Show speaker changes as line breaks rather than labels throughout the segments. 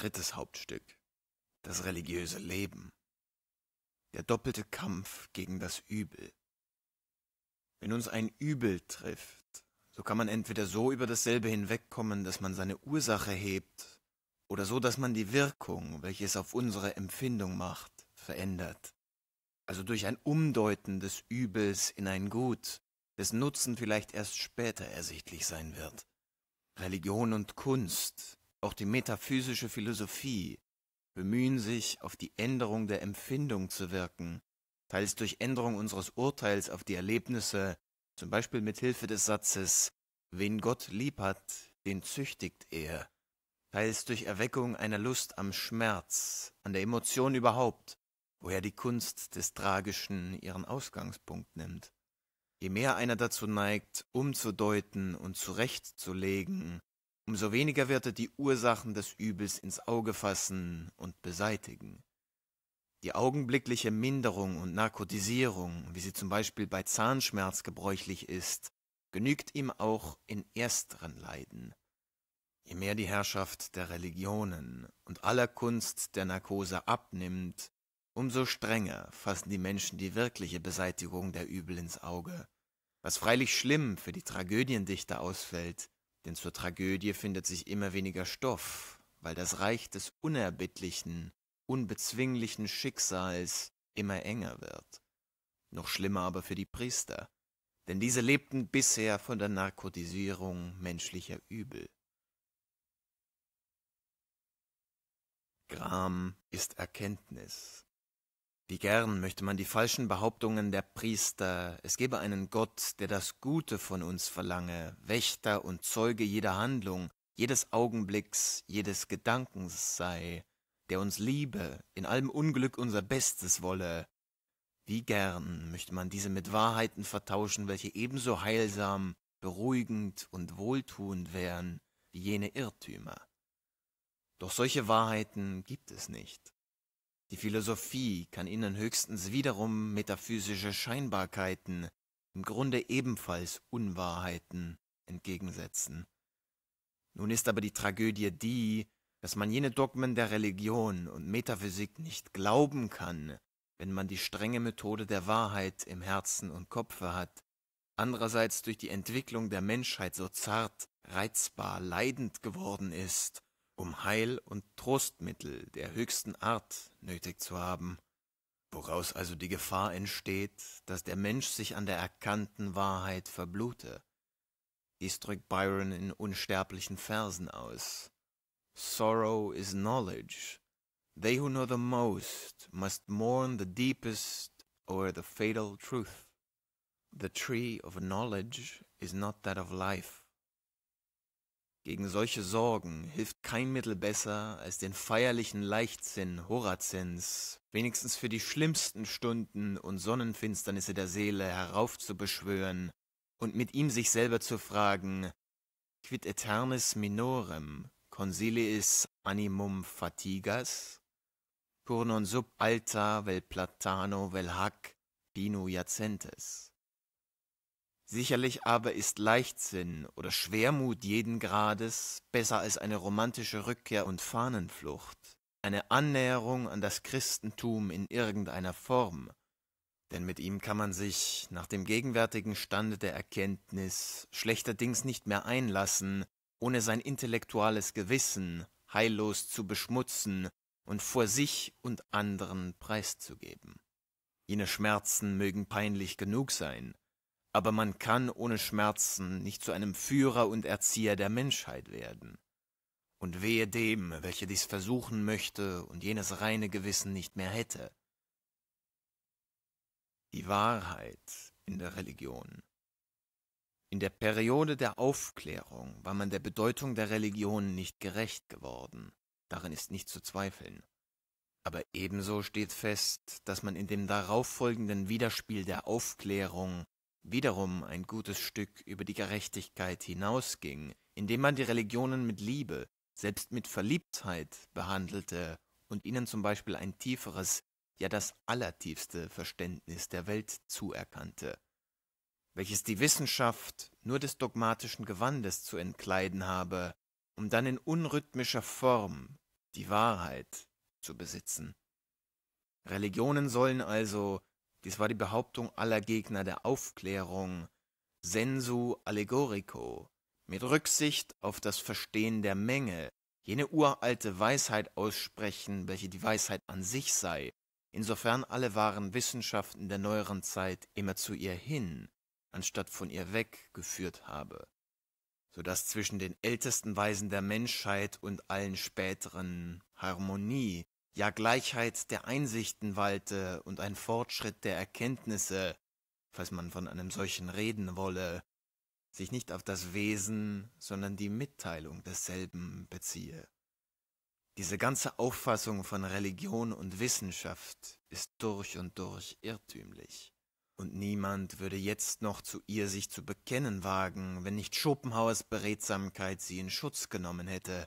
Drittes Hauptstück. Das religiöse Leben. Der doppelte Kampf gegen das Übel. Wenn uns ein Übel trifft, so kann man entweder so über dasselbe hinwegkommen, dass man seine Ursache hebt, oder so, dass man die Wirkung, welche es auf unsere Empfindung macht, verändert. Also durch ein Umdeuten des Übels in ein Gut, dessen Nutzen vielleicht erst später ersichtlich sein wird. Religion und Kunst auch die metaphysische Philosophie bemühen sich, auf die Änderung der Empfindung zu wirken, teils durch Änderung unseres Urteils auf die Erlebnisse, zum Beispiel mit Hilfe des Satzes Wen Gott lieb hat, den züchtigt er, teils durch Erweckung einer Lust am Schmerz, an der Emotion überhaupt, woher die Kunst des Tragischen ihren Ausgangspunkt nimmt. Je mehr einer dazu neigt, umzudeuten und zurechtzulegen, umso weniger wird er die Ursachen des Übels ins Auge fassen und beseitigen. Die augenblickliche Minderung und Narkotisierung, wie sie zum Beispiel bei Zahnschmerz gebräuchlich ist, genügt ihm auch in ersteren Leiden. Je mehr die Herrschaft der Religionen und aller Kunst der Narkose abnimmt, umso strenger fassen die Menschen die wirkliche Beseitigung der Übel ins Auge, was freilich schlimm für die Tragödiendichter ausfällt, denn zur Tragödie findet sich immer weniger Stoff, weil das Reich des unerbittlichen, unbezwinglichen Schicksals immer enger wird. Noch schlimmer aber für die Priester, denn diese lebten bisher von der Narkotisierung menschlicher Übel. Gram ist Erkenntnis. Wie gern möchte man die falschen Behauptungen der Priester, es gebe einen Gott, der das Gute von uns verlange, Wächter und Zeuge jeder Handlung, jedes Augenblicks, jedes Gedankens sei, der uns liebe, in allem Unglück unser Bestes wolle. Wie gern möchte man diese mit Wahrheiten vertauschen, welche ebenso heilsam, beruhigend und wohltuend wären wie jene Irrtümer. Doch solche Wahrheiten gibt es nicht. Die Philosophie kann ihnen höchstens wiederum metaphysische Scheinbarkeiten, im Grunde ebenfalls Unwahrheiten, entgegensetzen. Nun ist aber die Tragödie die, dass man jene Dogmen der Religion und Metaphysik nicht glauben kann, wenn man die strenge Methode der Wahrheit im Herzen und Kopfe hat, andererseits durch die Entwicklung der Menschheit so zart, reizbar, leidend geworden ist um Heil und Trostmittel der höchsten Art nötig zu haben, woraus also die Gefahr entsteht, dass der Mensch sich an der erkannten Wahrheit verblute. Dies drückt Byron in unsterblichen Versen aus. Sorrow is knowledge. They who know the most must mourn the deepest o'er the fatal truth. The tree of knowledge is not that of life. Gegen solche Sorgen hilft kein Mittel besser als den feierlichen Leichtsinn Horazens, wenigstens für die schlimmsten Stunden und Sonnenfinsternisse der Seele heraufzubeschwören und mit ihm sich selber zu fragen, quid eternis minorem consiliis animum fatigas? Pur non sub alta vel platano vel hac dino jacentes. Sicherlich aber ist Leichtsinn oder Schwermut jeden Grades besser als eine romantische Rückkehr und Fahnenflucht, eine Annäherung an das Christentum in irgendeiner Form, denn mit ihm kann man sich nach dem gegenwärtigen Stande der Erkenntnis schlechterdings nicht mehr einlassen, ohne sein intellektuelles Gewissen heillos zu beschmutzen und vor sich und anderen preiszugeben. Jene Schmerzen mögen peinlich genug sein, aber man kann ohne Schmerzen nicht zu einem Führer und Erzieher der Menschheit werden. Und wehe dem, welcher dies versuchen möchte und jenes reine Gewissen nicht mehr hätte. Die Wahrheit in der Religion. In der Periode der Aufklärung war man der Bedeutung der Religion nicht gerecht geworden, daran ist nicht zu zweifeln. Aber ebenso steht fest, dass man in dem darauffolgenden Widerspiel der Aufklärung wiederum ein gutes Stück über die Gerechtigkeit hinausging, indem man die Religionen mit Liebe, selbst mit Verliebtheit behandelte und ihnen zum Beispiel ein tieferes, ja das allertiefste Verständnis der Welt zuerkannte, welches die Wissenschaft nur des dogmatischen Gewandes zu entkleiden habe, um dann in unrhythmischer Form die Wahrheit zu besitzen. Religionen sollen also dies war die Behauptung aller Gegner der Aufklärung, sensu allegorico, mit Rücksicht auf das Verstehen der Menge, jene uralte Weisheit aussprechen, welche die Weisheit an sich sei, insofern alle wahren Wissenschaften der neueren Zeit immer zu ihr hin, anstatt von ihr weg geführt habe, so dass zwischen den ältesten Weisen der Menschheit und allen späteren Harmonie ja Gleichheit der Einsichten walte und ein Fortschritt der Erkenntnisse, falls man von einem solchen reden wolle, sich nicht auf das Wesen, sondern die Mitteilung desselben beziehe. Diese ganze Auffassung von Religion und Wissenschaft ist durch und durch irrtümlich. Und niemand würde jetzt noch zu ihr sich zu bekennen wagen, wenn nicht Schopenhauers Beredsamkeit sie in Schutz genommen hätte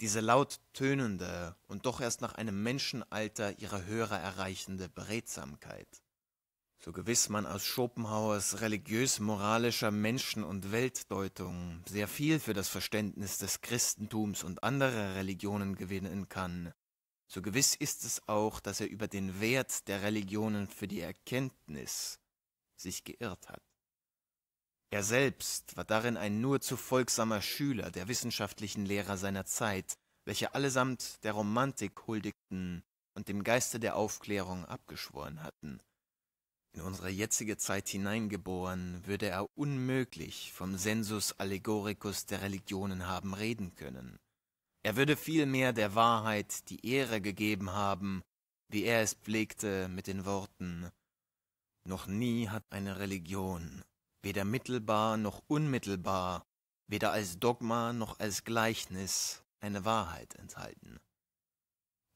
diese laut tönende und doch erst nach einem Menschenalter ihre Hörer erreichende Beredsamkeit. So gewiss man aus Schopenhauers religiös-moralischer Menschen- und Weltdeutung sehr viel für das Verständnis des Christentums und anderer Religionen gewinnen kann, so gewiss ist es auch, dass er über den Wert der Religionen für die Erkenntnis sich geirrt hat. Er selbst war darin ein nur zu folgsamer Schüler der wissenschaftlichen Lehrer seiner Zeit, welche allesamt der Romantik huldigten und dem Geiste der Aufklärung abgeschworen hatten. In unsere jetzige Zeit hineingeboren, würde er unmöglich vom Sensus allegoricus der Religionen haben reden können. Er würde vielmehr der Wahrheit die Ehre gegeben haben, wie er es pflegte mit den Worten Noch nie hat eine Religion weder mittelbar noch unmittelbar, weder als Dogma noch als Gleichnis eine Wahrheit enthalten.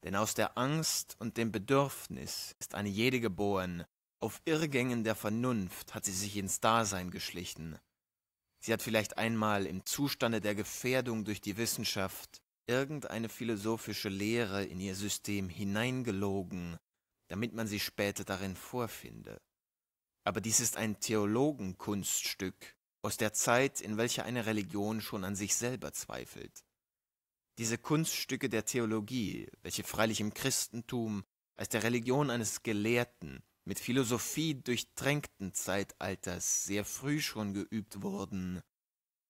Denn aus der Angst und dem Bedürfnis ist eine jede geboren, auf Irrgängen der Vernunft hat sie sich ins Dasein geschlichen. Sie hat vielleicht einmal im Zustande der Gefährdung durch die Wissenschaft irgendeine philosophische Lehre in ihr System hineingelogen, damit man sie später darin vorfinde aber dies ist ein Theologenkunststück aus der Zeit, in welcher eine Religion schon an sich selber zweifelt. Diese Kunststücke der Theologie, welche freilich im Christentum als der Religion eines gelehrten, mit Philosophie durchtränkten Zeitalters sehr früh schon geübt wurden,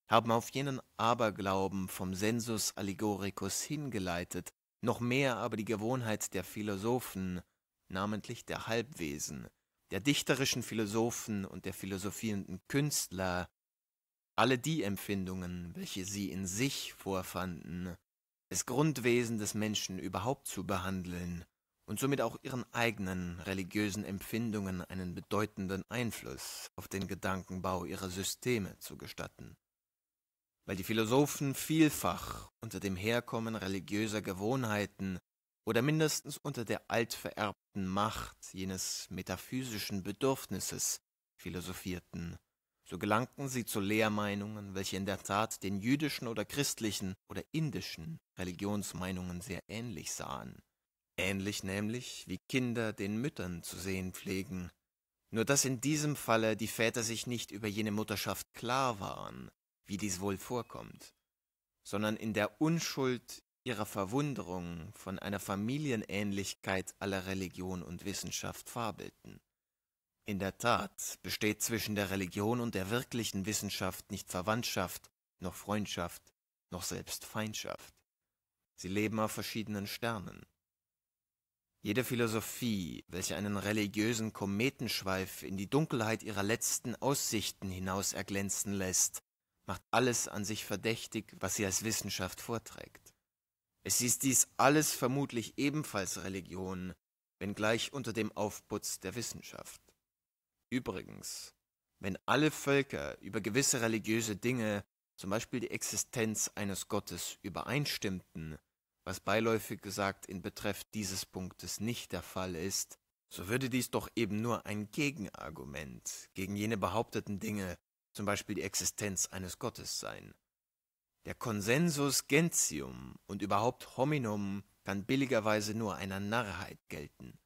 haben auf jenen Aberglauben vom Sensus allegoricus hingeleitet, noch mehr aber die Gewohnheit der Philosophen, namentlich der Halbwesen, der dichterischen Philosophen und der philosophierenden Künstler, alle die Empfindungen, welche sie in sich vorfanden, das Grundwesen des Menschen überhaupt zu behandeln und somit auch ihren eigenen religiösen Empfindungen einen bedeutenden Einfluss auf den Gedankenbau ihrer Systeme zu gestatten. Weil die Philosophen vielfach unter dem Herkommen religiöser Gewohnheiten oder mindestens unter der altvererbten Macht jenes metaphysischen Bedürfnisses philosophierten. So gelangten sie zu Lehrmeinungen, welche in der Tat den jüdischen oder christlichen oder indischen Religionsmeinungen sehr ähnlich sahen. Ähnlich nämlich, wie Kinder den Müttern zu sehen pflegen. Nur dass in diesem Falle die Väter sich nicht über jene Mutterschaft klar waren, wie dies wohl vorkommt, sondern in der Unschuld ihrer Verwunderung von einer Familienähnlichkeit aller Religion und Wissenschaft fabelten. In der Tat besteht zwischen der Religion und der wirklichen Wissenschaft nicht Verwandtschaft, noch Freundschaft, noch selbst Feindschaft. Sie leben auf verschiedenen Sternen. Jede Philosophie, welche einen religiösen Kometenschweif in die Dunkelheit ihrer letzten Aussichten hinaus erglänzen lässt, macht alles an sich verdächtig, was sie als Wissenschaft vorträgt. Es ist dies alles vermutlich ebenfalls Religion, wenngleich unter dem Aufputz der Wissenschaft. Übrigens, wenn alle Völker über gewisse religiöse Dinge, zum Beispiel die Existenz eines Gottes, übereinstimmten, was beiläufig gesagt in Betreff dieses Punktes nicht der Fall ist, so würde dies doch eben nur ein Gegenargument gegen jene behaupteten Dinge, zum Beispiel die Existenz eines Gottes sein. Der Konsensus gentium und überhaupt hominum kann billigerweise nur einer Narrheit gelten.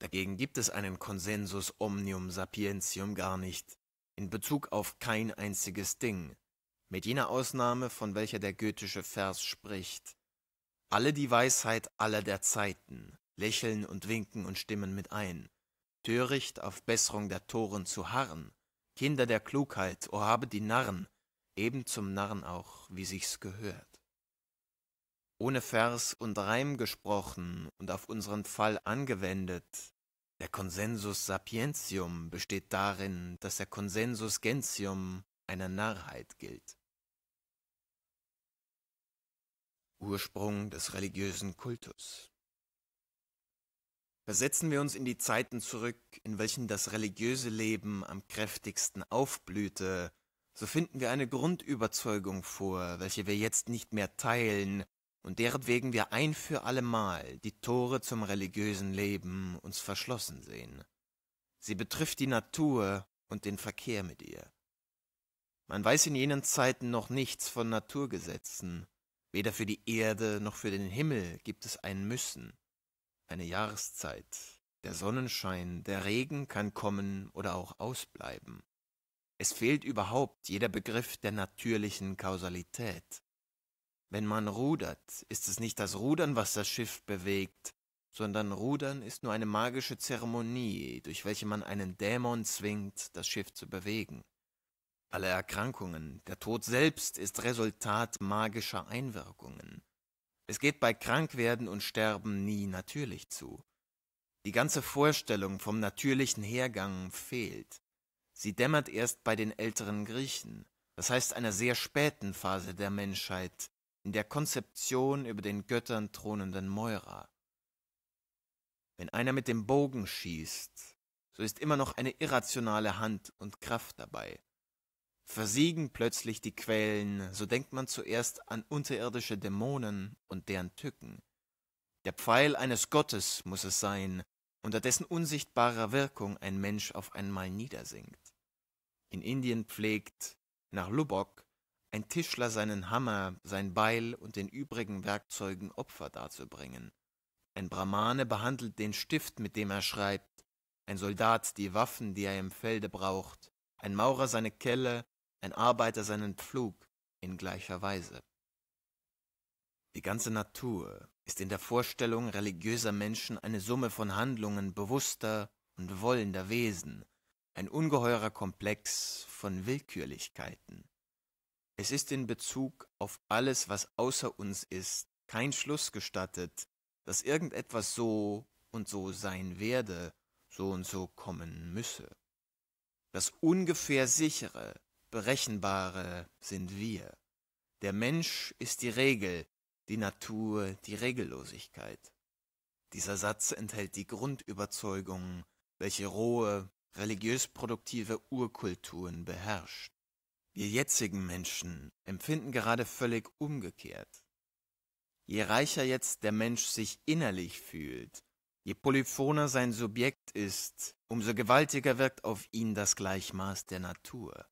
Dagegen gibt es einen Konsensus omnium sapientium gar nicht, in Bezug auf kein einziges Ding, mit jener Ausnahme, von welcher der goethische Vers spricht. Alle die Weisheit aller der Zeiten lächeln und winken und stimmen mit ein. Töricht auf Besserung der Toren zu harren, Kinder der Klugheit, o habe die Narren, eben zum Narren auch, wie sich's gehört. Ohne Vers und Reim gesprochen und auf unseren Fall angewendet, der Konsensus sapientium besteht darin, dass der Konsensus gentium einer Narrheit gilt. Ursprung des religiösen Kultus Versetzen wir uns in die Zeiten zurück, in welchen das religiöse Leben am kräftigsten aufblühte so finden wir eine Grundüberzeugung vor, welche wir jetzt nicht mehr teilen und deretwegen wir ein für allemal die Tore zum religiösen Leben uns verschlossen sehen. Sie betrifft die Natur und den Verkehr mit ihr. Man weiß in jenen Zeiten noch nichts von Naturgesetzen, weder für die Erde noch für den Himmel gibt es ein Müssen, eine Jahreszeit, der Sonnenschein, der Regen kann kommen oder auch ausbleiben. Es fehlt überhaupt jeder Begriff der natürlichen Kausalität. Wenn man rudert, ist es nicht das Rudern, was das Schiff bewegt, sondern Rudern ist nur eine magische Zeremonie, durch welche man einen Dämon zwingt, das Schiff zu bewegen. Alle Erkrankungen, der Tod selbst ist Resultat magischer Einwirkungen. Es geht bei Krankwerden und Sterben nie natürlich zu. Die ganze Vorstellung vom natürlichen Hergang fehlt. Sie dämmert erst bei den älteren Griechen, das heißt einer sehr späten Phase der Menschheit, in der Konzeption über den Göttern thronenden Moira. Wenn einer mit dem Bogen schießt, so ist immer noch eine irrationale Hand und Kraft dabei. Versiegen plötzlich die Quellen, so denkt man zuerst an unterirdische Dämonen und deren Tücken. Der Pfeil eines Gottes muss es sein, unter dessen unsichtbarer Wirkung ein Mensch auf einmal niedersinkt. In Indien pflegt nach Lubbock ein Tischler seinen Hammer, sein Beil und den übrigen Werkzeugen Opfer darzubringen. Ein Brahmane behandelt den Stift, mit dem er schreibt, ein Soldat die Waffen, die er im Felde braucht, ein Maurer seine Kelle, ein Arbeiter seinen Pflug in gleicher Weise. Die ganze Natur ist in der Vorstellung religiöser Menschen eine Summe von Handlungen bewusster und wollender Wesen, ein ungeheurer Komplex von Willkürlichkeiten. Es ist in Bezug auf alles, was außer uns ist, kein Schluss gestattet, dass irgendetwas so und so sein werde, so und so kommen müsse. Das ungefähr sichere, berechenbare sind wir. Der Mensch ist die Regel, die Natur die Regellosigkeit. Dieser Satz enthält die Grundüberzeugungen, welche rohe, religiös-produktive Urkulturen beherrscht. Wir jetzigen Menschen empfinden gerade völlig umgekehrt. Je reicher jetzt der Mensch sich innerlich fühlt, je polyphoner sein Subjekt ist, umso gewaltiger wirkt auf ihn das Gleichmaß der Natur.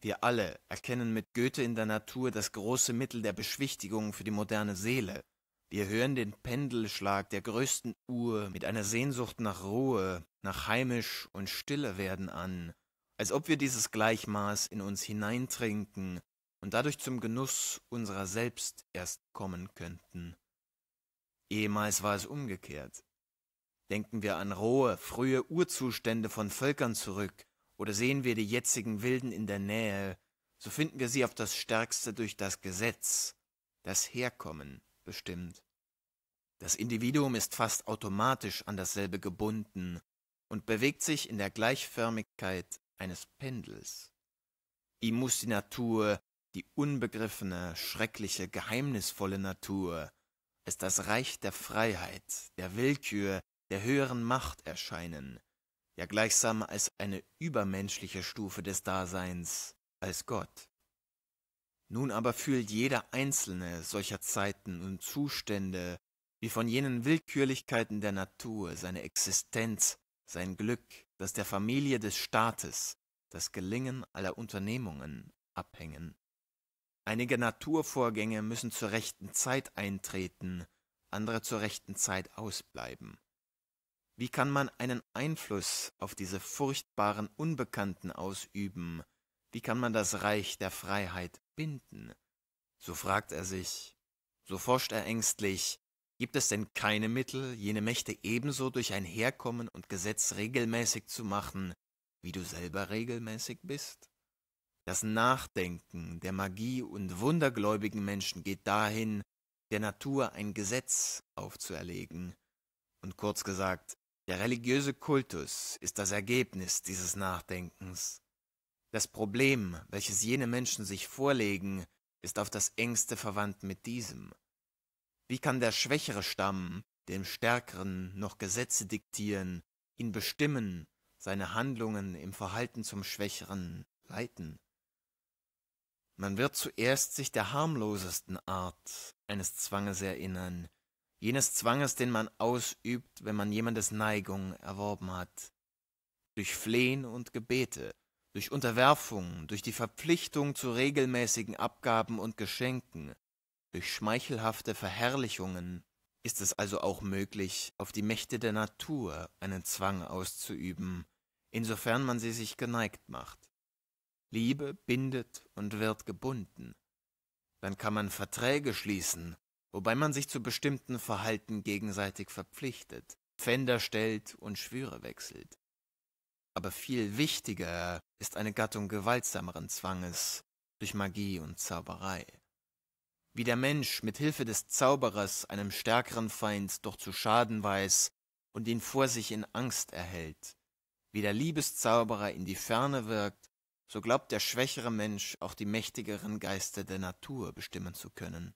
Wir alle erkennen mit Goethe in der Natur das große Mittel der Beschwichtigung für die moderne Seele, wir hören den Pendelschlag der größten Uhr mit einer Sehnsucht nach Ruhe, nach heimisch und stille werden an, als ob wir dieses Gleichmaß in uns hineintrinken und dadurch zum Genuss unserer selbst erst kommen könnten. Ehemals war es umgekehrt. Denken wir an rohe, frühe Urzustände von Völkern zurück, oder sehen wir die jetzigen Wilden in der Nähe, so finden wir sie auf das stärkste durch das Gesetz, das Herkommen, bestimmt. Das Individuum ist fast automatisch an dasselbe gebunden und bewegt sich in der Gleichförmigkeit eines Pendels. Ihm muß die Natur, die unbegriffene, schreckliche, geheimnisvolle Natur, als das Reich der Freiheit, der Willkür, der höheren Macht erscheinen, ja gleichsam als eine übermenschliche Stufe des Daseins, als Gott. Nun aber fühlt jeder einzelne solcher Zeiten und Zustände, wie von jenen Willkürlichkeiten der Natur, seine Existenz, sein Glück, das der Familie des Staates, das Gelingen aller Unternehmungen abhängen. Einige Naturvorgänge müssen zur rechten Zeit eintreten, andere zur rechten Zeit ausbleiben. Wie kann man einen Einfluss auf diese furchtbaren Unbekannten ausüben? Wie kann man das Reich der Freiheit binden? So fragt er sich, so forscht er ängstlich, gibt es denn keine Mittel, jene Mächte ebenso durch ein Herkommen und Gesetz regelmäßig zu machen, wie du selber regelmäßig bist? Das Nachdenken der Magie und wundergläubigen Menschen geht dahin, der Natur ein Gesetz aufzuerlegen. Und kurz gesagt, der religiöse Kultus ist das Ergebnis dieses Nachdenkens. Das Problem, welches jene Menschen sich vorlegen, ist auf das engste verwandt mit diesem. Wie kann der schwächere Stamm dem Stärkeren noch Gesetze diktieren, ihn bestimmen, seine Handlungen im Verhalten zum Schwächeren leiten? Man wird zuerst sich der harmlosesten Art eines Zwanges erinnern, jenes Zwanges, den man ausübt, wenn man jemandes Neigung erworben hat. Durch Flehen und Gebete durch Unterwerfung, durch die Verpflichtung zu regelmäßigen Abgaben und Geschenken, durch schmeichelhafte Verherrlichungen ist es also auch möglich, auf die Mächte der Natur einen Zwang auszuüben, insofern man sie sich geneigt macht. Liebe bindet und wird gebunden. Dann kann man Verträge schließen, wobei man sich zu bestimmten Verhalten gegenseitig verpflichtet, Pfänder stellt und Schwüre wechselt. Aber viel wichtiger ist eine Gattung gewaltsameren Zwanges durch Magie und Zauberei. Wie der Mensch mit Hilfe des Zauberers einem stärkeren Feind doch zu schaden weiß und ihn vor sich in Angst erhält, wie der Liebeszauberer in die Ferne wirkt, so glaubt der schwächere Mensch auch die mächtigeren Geister der Natur bestimmen zu können.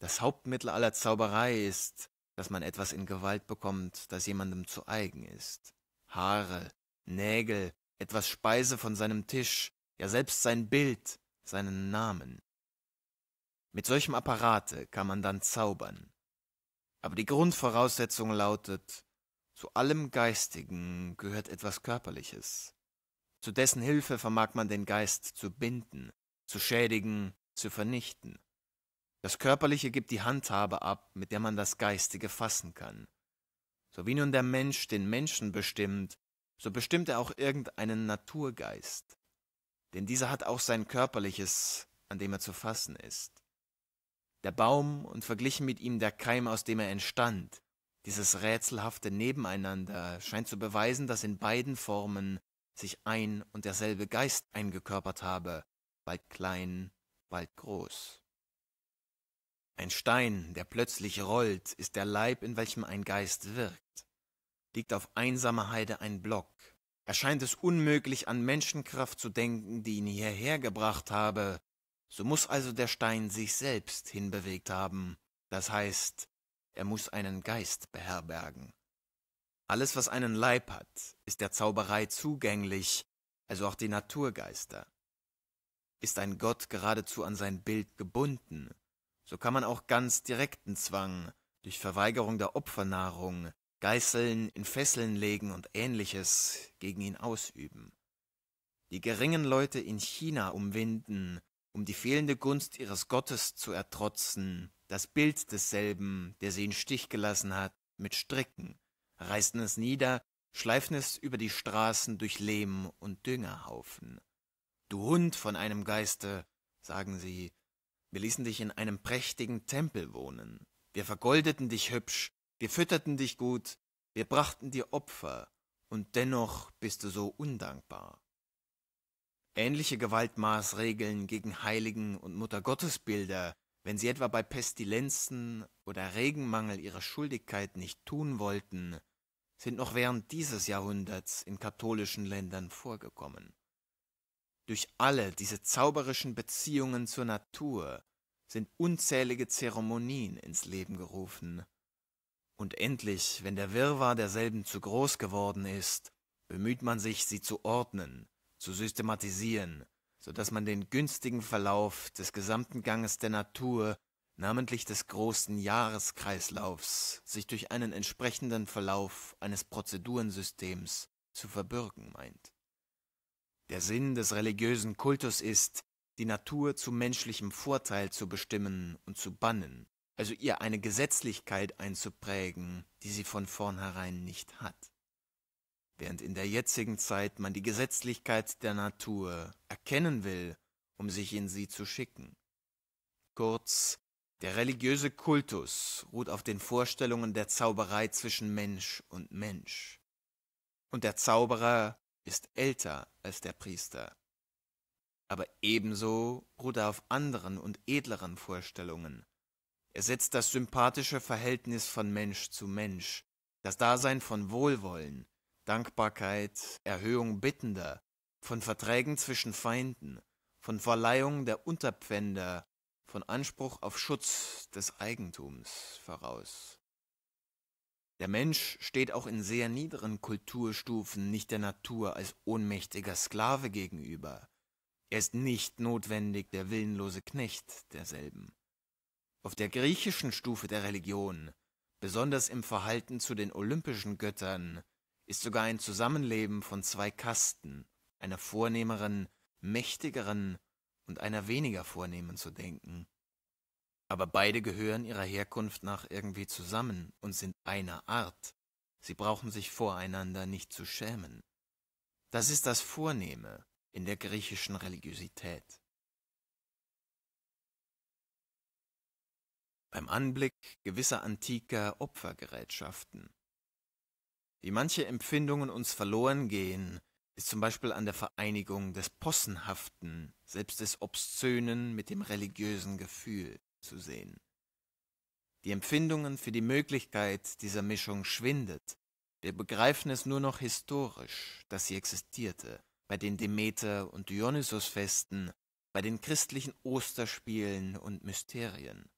Das Hauptmittel aller Zauberei ist, dass man etwas in Gewalt bekommt, das jemandem zu eigen ist. Haare, Nägel, etwas Speise von seinem Tisch, ja selbst sein Bild, seinen Namen. Mit solchem Apparate kann man dann zaubern. Aber die Grundvoraussetzung lautet, zu allem Geistigen gehört etwas Körperliches. Zu dessen Hilfe vermag man den Geist zu binden, zu schädigen, zu vernichten. Das Körperliche gibt die Handhabe ab, mit der man das Geistige fassen kann. So wie nun der Mensch den Menschen bestimmt, so bestimmt er auch irgendeinen Naturgeist, denn dieser hat auch sein körperliches, an dem er zu fassen ist. Der Baum und verglichen mit ihm der Keim, aus dem er entstand, dieses rätselhafte Nebeneinander scheint zu beweisen, dass in beiden Formen sich ein und derselbe Geist eingekörpert habe, bald klein, bald groß. Ein Stein, der plötzlich rollt, ist der Leib, in welchem ein Geist wirkt liegt auf einsamer Heide ein Block. Erscheint es unmöglich, an Menschenkraft zu denken, die ihn hierher gebracht habe, so muß also der Stein sich selbst hinbewegt haben, das heißt, er muß einen Geist beherbergen. Alles, was einen Leib hat, ist der Zauberei zugänglich, also auch die Naturgeister. Ist ein Gott geradezu an sein Bild gebunden, so kann man auch ganz direkten Zwang durch Verweigerung der Opfernahrung, Geißeln in Fesseln legen und ähnliches gegen ihn ausüben. Die geringen Leute in China umwinden, um die fehlende Gunst ihres Gottes zu ertrotzen, das Bild desselben, der sie in Stich gelassen hat, mit Stricken, reißen es nieder, schleifen es über die Straßen durch Lehm und Düngerhaufen. Du Hund von einem Geiste, sagen sie, wir ließen dich in einem prächtigen Tempel wohnen, wir vergoldeten dich hübsch, wir fütterten dich gut, wir brachten dir Opfer, und dennoch bist du so undankbar. Ähnliche Gewaltmaßregeln gegen Heiligen und Muttergottesbilder, wenn sie etwa bei Pestilenzen oder Regenmangel ihre Schuldigkeit nicht tun wollten, sind noch während dieses Jahrhunderts in katholischen Ländern vorgekommen. Durch alle diese zauberischen Beziehungen zur Natur sind unzählige Zeremonien ins Leben gerufen, und endlich, wenn der Wirrwarr derselben zu groß geworden ist, bemüht man sich, sie zu ordnen, zu systematisieren, so dass man den günstigen Verlauf des gesamten Ganges der Natur, namentlich des großen Jahreskreislaufs, sich durch einen entsprechenden Verlauf eines Prozedurensystems zu verbürgen meint. Der Sinn des religiösen Kultus ist, die Natur zu menschlichem Vorteil zu bestimmen und zu bannen, also ihr eine Gesetzlichkeit einzuprägen, die sie von vornherein nicht hat. Während in der jetzigen Zeit man die Gesetzlichkeit der Natur erkennen will, um sich in sie zu schicken. Kurz, der religiöse Kultus ruht auf den Vorstellungen der Zauberei zwischen Mensch und Mensch. Und der Zauberer ist älter als der Priester. Aber ebenso ruht er auf anderen und edleren Vorstellungen, er setzt das sympathische Verhältnis von Mensch zu Mensch, das Dasein von Wohlwollen, Dankbarkeit, Erhöhung Bittender, von Verträgen zwischen Feinden, von Verleihung der Unterpfänder, von Anspruch auf Schutz des Eigentums voraus. Der Mensch steht auch in sehr niederen Kulturstufen nicht der Natur als ohnmächtiger Sklave gegenüber. Er ist nicht notwendig der willenlose Knecht derselben. Auf der griechischen Stufe der Religion, besonders im Verhalten zu den olympischen Göttern, ist sogar ein Zusammenleben von zwei Kasten, einer vornehmeren, mächtigeren und einer weniger vornehmen zu denken. Aber beide gehören ihrer Herkunft nach irgendwie zusammen und sind einer Art. Sie brauchen sich voreinander nicht zu schämen. Das ist das Vornehme in der griechischen Religiosität. beim Anblick gewisser antiker Opfergerätschaften. Wie manche Empfindungen uns verloren gehen, ist zum Beispiel an der Vereinigung des Possenhaften, selbst des Obszönen mit dem religiösen Gefühl zu sehen. Die Empfindungen für die Möglichkeit dieser Mischung schwindet. Wir begreifen es nur noch historisch, dass sie existierte, bei den Demeter- und Dionysusfesten, bei den christlichen Osterspielen und Mysterien.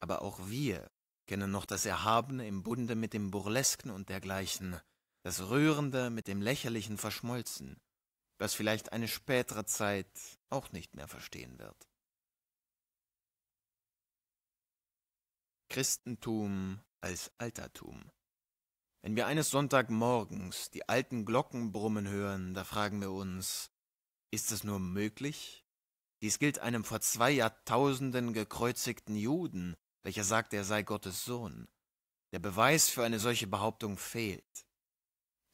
Aber auch wir kennen noch das Erhabene im Bunde mit dem Burlesken und dergleichen, das Rührende mit dem Lächerlichen verschmolzen, was vielleicht eine spätere Zeit auch nicht mehr verstehen wird. Christentum als Altertum. Wenn wir eines Sonntagmorgens die alten Glocken brummen hören, da fragen wir uns, ist es nur möglich? Dies gilt einem vor zwei Jahrtausenden gekreuzigten Juden, welcher sagt, er sei Gottes Sohn. Der Beweis für eine solche Behauptung fehlt.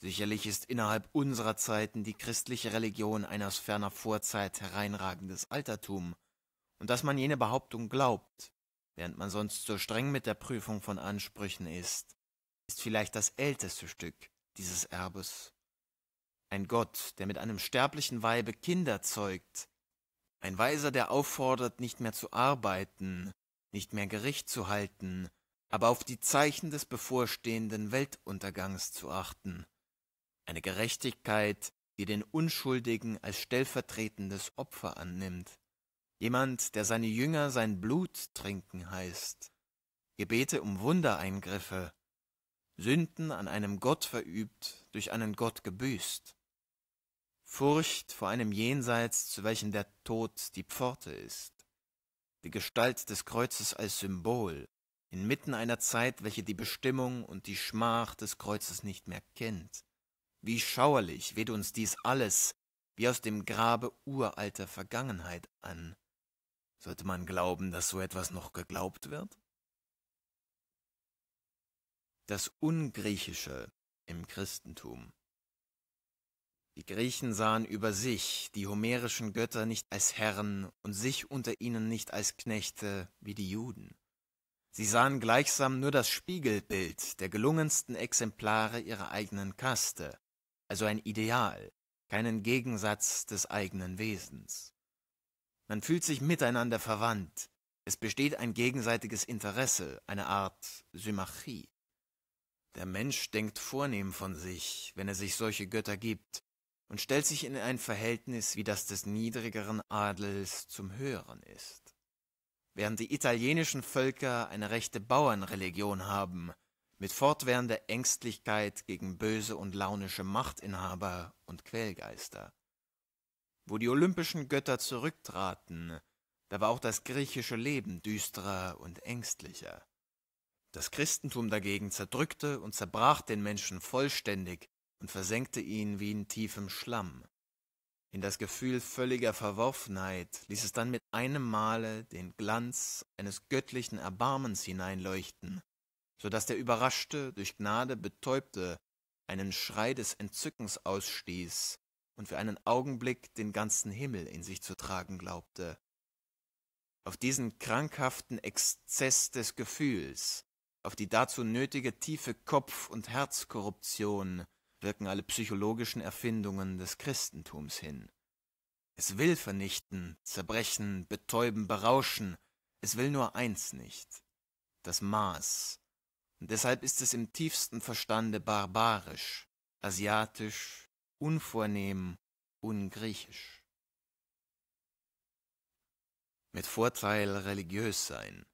Sicherlich ist innerhalb unserer Zeiten die christliche Religion ein aus ferner Vorzeit hereinragendes Altertum, und dass man jene Behauptung glaubt, während man sonst so streng mit der Prüfung von Ansprüchen ist, ist vielleicht das älteste Stück dieses Erbes. Ein Gott, der mit einem sterblichen Weibe Kinder zeugt, ein Weiser, der auffordert, nicht mehr zu arbeiten, nicht mehr Gericht zu halten, aber auf die Zeichen des bevorstehenden Weltuntergangs zu achten, eine Gerechtigkeit, die den Unschuldigen als stellvertretendes Opfer annimmt, jemand, der seine Jünger sein Blut trinken heißt, Gebete um Wundereingriffe, Sünden an einem Gott verübt, durch einen Gott gebüßt, Furcht vor einem Jenseits, zu welchem der Tod die Pforte ist, die Gestalt des Kreuzes als Symbol, inmitten einer Zeit, welche die Bestimmung und die Schmach des Kreuzes nicht mehr kennt. Wie schauerlich weht uns dies alles wie aus dem Grabe uralter Vergangenheit an. Sollte man glauben, dass so etwas noch geglaubt wird? Das Ungriechische im Christentum die Griechen sahen über sich die homerischen Götter nicht als Herren und sich unter ihnen nicht als Knechte wie die Juden. Sie sahen gleichsam nur das Spiegelbild der gelungensten Exemplare ihrer eigenen Kaste, also ein Ideal, keinen Gegensatz des eigenen Wesens. Man fühlt sich miteinander verwandt, es besteht ein gegenseitiges Interesse, eine Art Symmachie. Der Mensch denkt vornehm von sich, wenn er sich solche Götter gibt, und stellt sich in ein Verhältnis wie das des niedrigeren Adels zum höheren ist. Während die italienischen Völker eine rechte Bauernreligion haben, mit fortwährender Ängstlichkeit gegen böse und launische Machtinhaber und Quälgeister. Wo die olympischen Götter zurücktraten, da war auch das griechische Leben düsterer und ängstlicher. Das Christentum dagegen zerdrückte und zerbrach den Menschen vollständig und versenkte ihn wie in tiefem Schlamm. In das Gefühl völliger Verworfenheit ließ es dann mit einem Male den Glanz eines göttlichen Erbarmens hineinleuchten, so daß der Überraschte, durch Gnade betäubte, einen Schrei des Entzückens ausstieß und für einen Augenblick den ganzen Himmel in sich zu tragen glaubte. Auf diesen krankhaften Exzess des Gefühls, auf die dazu nötige tiefe Kopf- und Herzkorruption, wirken alle psychologischen Erfindungen des Christentums hin. Es will vernichten, zerbrechen, betäuben, berauschen, es will nur eins nicht, das Maß. Und deshalb ist es im tiefsten Verstande barbarisch, asiatisch, unvornehm, ungriechisch. Mit Vorteil religiös sein.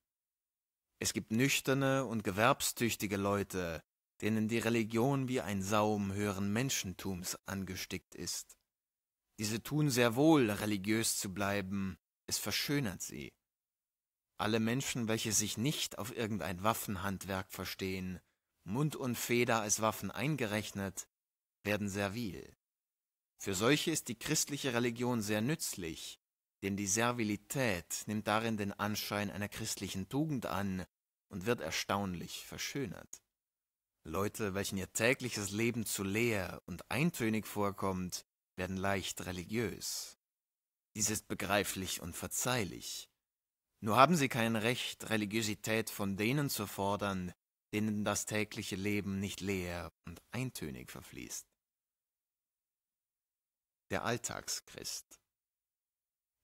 Es gibt nüchterne und gewerbstüchtige Leute, denen die Religion wie ein Saum höheren Menschentums angestickt ist. Diese tun sehr wohl, religiös zu bleiben, es verschönert sie. Alle Menschen, welche sich nicht auf irgendein Waffenhandwerk verstehen, Mund und Feder als Waffen eingerechnet, werden servil. Für solche ist die christliche Religion sehr nützlich, denn die Servilität nimmt darin den Anschein einer christlichen Tugend an und wird erstaunlich verschönert. Leute, welchen ihr tägliches Leben zu leer und eintönig vorkommt, werden leicht religiös. Dies ist begreiflich und verzeihlich. Nur haben sie kein Recht, Religiosität von denen zu fordern, denen das tägliche Leben nicht leer und eintönig verfließt. Der Alltagschrist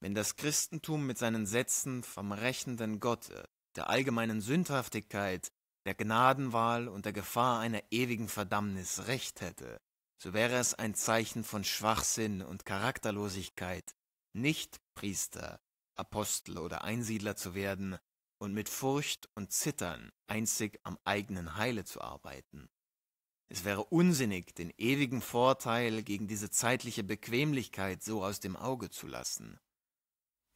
Wenn das Christentum mit seinen Sätzen vom rächenden Gott, der allgemeinen Sündhaftigkeit der Gnadenwahl und der Gefahr einer ewigen Verdammnis recht hätte, so wäre es ein Zeichen von Schwachsinn und Charakterlosigkeit, nicht Priester, Apostel oder Einsiedler zu werden und mit Furcht und Zittern einzig am eigenen Heile zu arbeiten. Es wäre unsinnig, den ewigen Vorteil gegen diese zeitliche Bequemlichkeit so aus dem Auge zu lassen.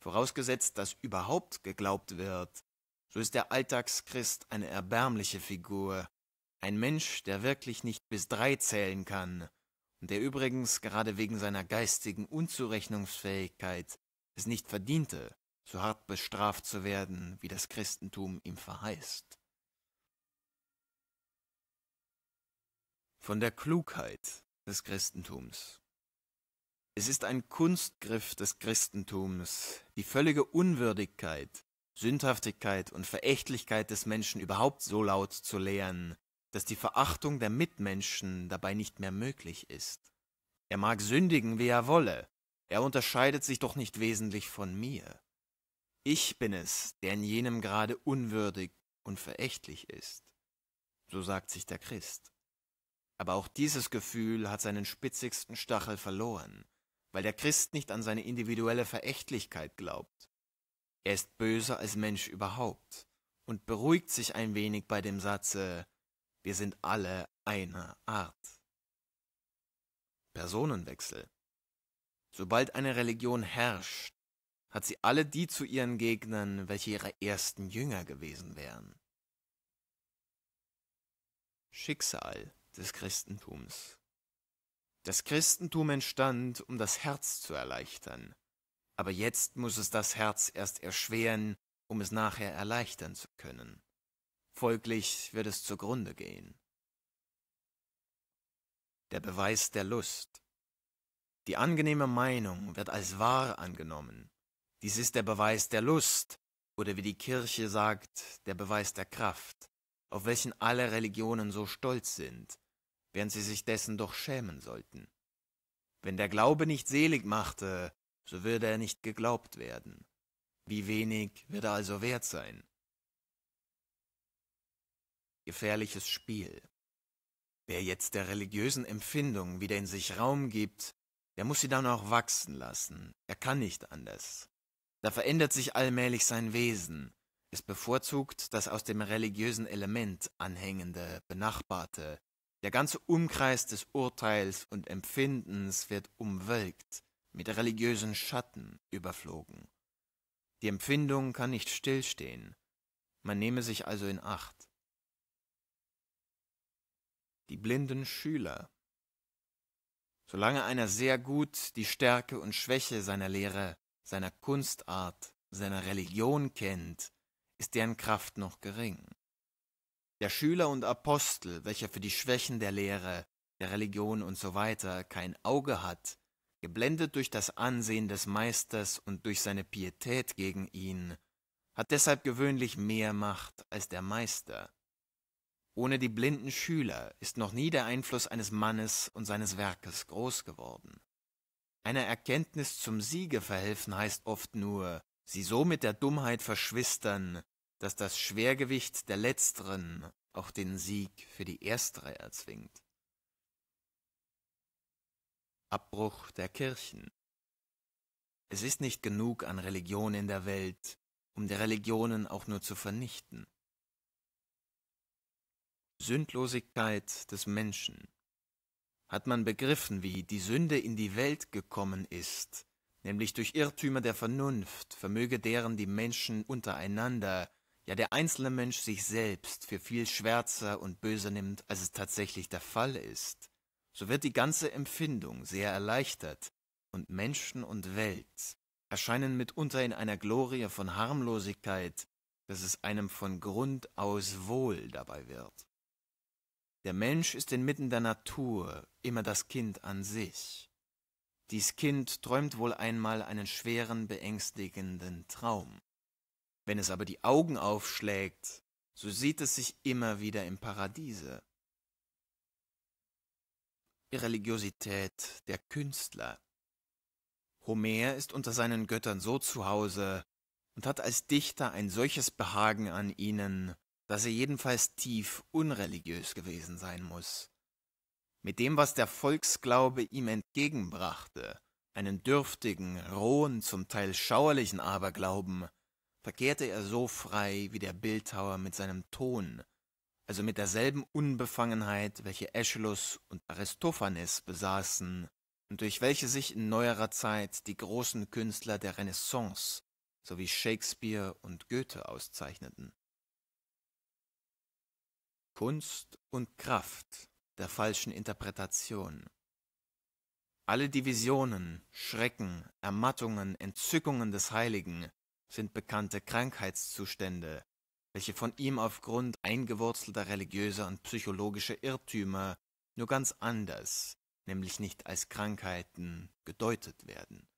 Vorausgesetzt, dass überhaupt geglaubt wird, so ist der Alltagschrist eine erbärmliche Figur, ein Mensch, der wirklich nicht bis drei zählen kann und der übrigens gerade wegen seiner geistigen Unzurechnungsfähigkeit es nicht verdiente, so hart bestraft zu werden, wie das Christentum ihm verheißt. Von der Klugheit des Christentums. Es ist ein Kunstgriff des Christentums, die völlige Unwürdigkeit Sündhaftigkeit und Verächtlichkeit des Menschen überhaupt so laut zu lehren, dass die Verachtung der Mitmenschen dabei nicht mehr möglich ist. Er mag sündigen, wie er wolle, er unterscheidet sich doch nicht wesentlich von mir. Ich bin es, der in jenem Grade unwürdig und verächtlich ist. So sagt sich der Christ. Aber auch dieses Gefühl hat seinen spitzigsten Stachel verloren, weil der Christ nicht an seine individuelle Verächtlichkeit glaubt, er ist böser als Mensch überhaupt und beruhigt sich ein wenig bei dem Satze Wir sind alle einer Art. Personenwechsel. Sobald eine Religion herrscht, hat sie alle die zu ihren Gegnern, welche ihre ersten Jünger gewesen wären. Schicksal des Christentums. Das Christentum entstand, um das Herz zu erleichtern, aber jetzt muß es das Herz erst erschweren, um es nachher erleichtern zu können. Folglich wird es zugrunde gehen. Der Beweis der Lust. Die angenehme Meinung wird als wahr angenommen. Dies ist der Beweis der Lust, oder wie die Kirche sagt, der Beweis der Kraft, auf welchen alle Religionen so stolz sind, während sie sich dessen doch schämen sollten. Wenn der Glaube nicht selig machte, so würde er nicht geglaubt werden. Wie wenig wird er also wert sein? Gefährliches Spiel. Wer jetzt der religiösen Empfindung wieder in sich Raum gibt, der muss sie dann auch wachsen lassen. Er kann nicht anders. Da verändert sich allmählich sein Wesen. Es bevorzugt das aus dem religiösen Element anhängende, benachbarte. Der ganze Umkreis des Urteils und Empfindens wird umwölkt mit religiösen Schatten überflogen. Die Empfindung kann nicht stillstehen, man nehme sich also in Acht. Die blinden Schüler. Solange einer sehr gut die Stärke und Schwäche seiner Lehre, seiner Kunstart, seiner Religion kennt, ist deren Kraft noch gering. Der Schüler und Apostel, welcher für die Schwächen der Lehre, der Religion usw. So kein Auge hat, geblendet durch das Ansehen des Meisters und durch seine Pietät gegen ihn, hat deshalb gewöhnlich mehr Macht als der Meister. Ohne die blinden Schüler ist noch nie der Einfluss eines Mannes und seines Werkes groß geworden. Einer Erkenntnis zum Siege verhelfen heißt oft nur, sie so mit der Dummheit verschwistern, dass das Schwergewicht der Letzteren auch den Sieg für die Erstere erzwingt. Abbruch der Kirchen. Es ist nicht genug an Religion in der Welt, um die Religionen auch nur zu vernichten. Sündlosigkeit des Menschen. Hat man begriffen, wie die Sünde in die Welt gekommen ist, nämlich durch Irrtümer der Vernunft, vermöge deren die Menschen untereinander, ja der einzelne Mensch sich selbst für viel schwärzer und böser nimmt, als es tatsächlich der Fall ist so wird die ganze Empfindung sehr erleichtert und Menschen und Welt erscheinen mitunter in einer Glorie von Harmlosigkeit, dass es einem von Grund aus wohl dabei wird. Der Mensch ist inmitten der Natur immer das Kind an sich. Dies Kind träumt wohl einmal einen schweren, beängstigenden Traum. Wenn es aber die Augen aufschlägt, so sieht es sich immer wieder im Paradiese Religiosität der Künstler. Homer ist unter seinen Göttern so zu Hause und hat als Dichter ein solches Behagen an ihnen, dass er jedenfalls tief unreligiös gewesen sein muss. Mit dem, was der Volksglaube ihm entgegenbrachte, einen dürftigen, rohen, zum Teil schauerlichen Aberglauben, verkehrte er so frei wie der Bildhauer mit seinem Ton, also mit derselben Unbefangenheit, welche Aeschylus und Aristophanes besaßen und durch welche sich in neuerer Zeit die großen Künstler der Renaissance sowie Shakespeare und Goethe auszeichneten. Kunst und Kraft der falschen Interpretation. Alle Divisionen, Schrecken, Ermattungen, Entzückungen des Heiligen sind bekannte Krankheitszustände, welche von ihm aufgrund eingewurzelter religiöser und psychologischer Irrtümer nur ganz anders, nämlich nicht als Krankheiten, gedeutet werden.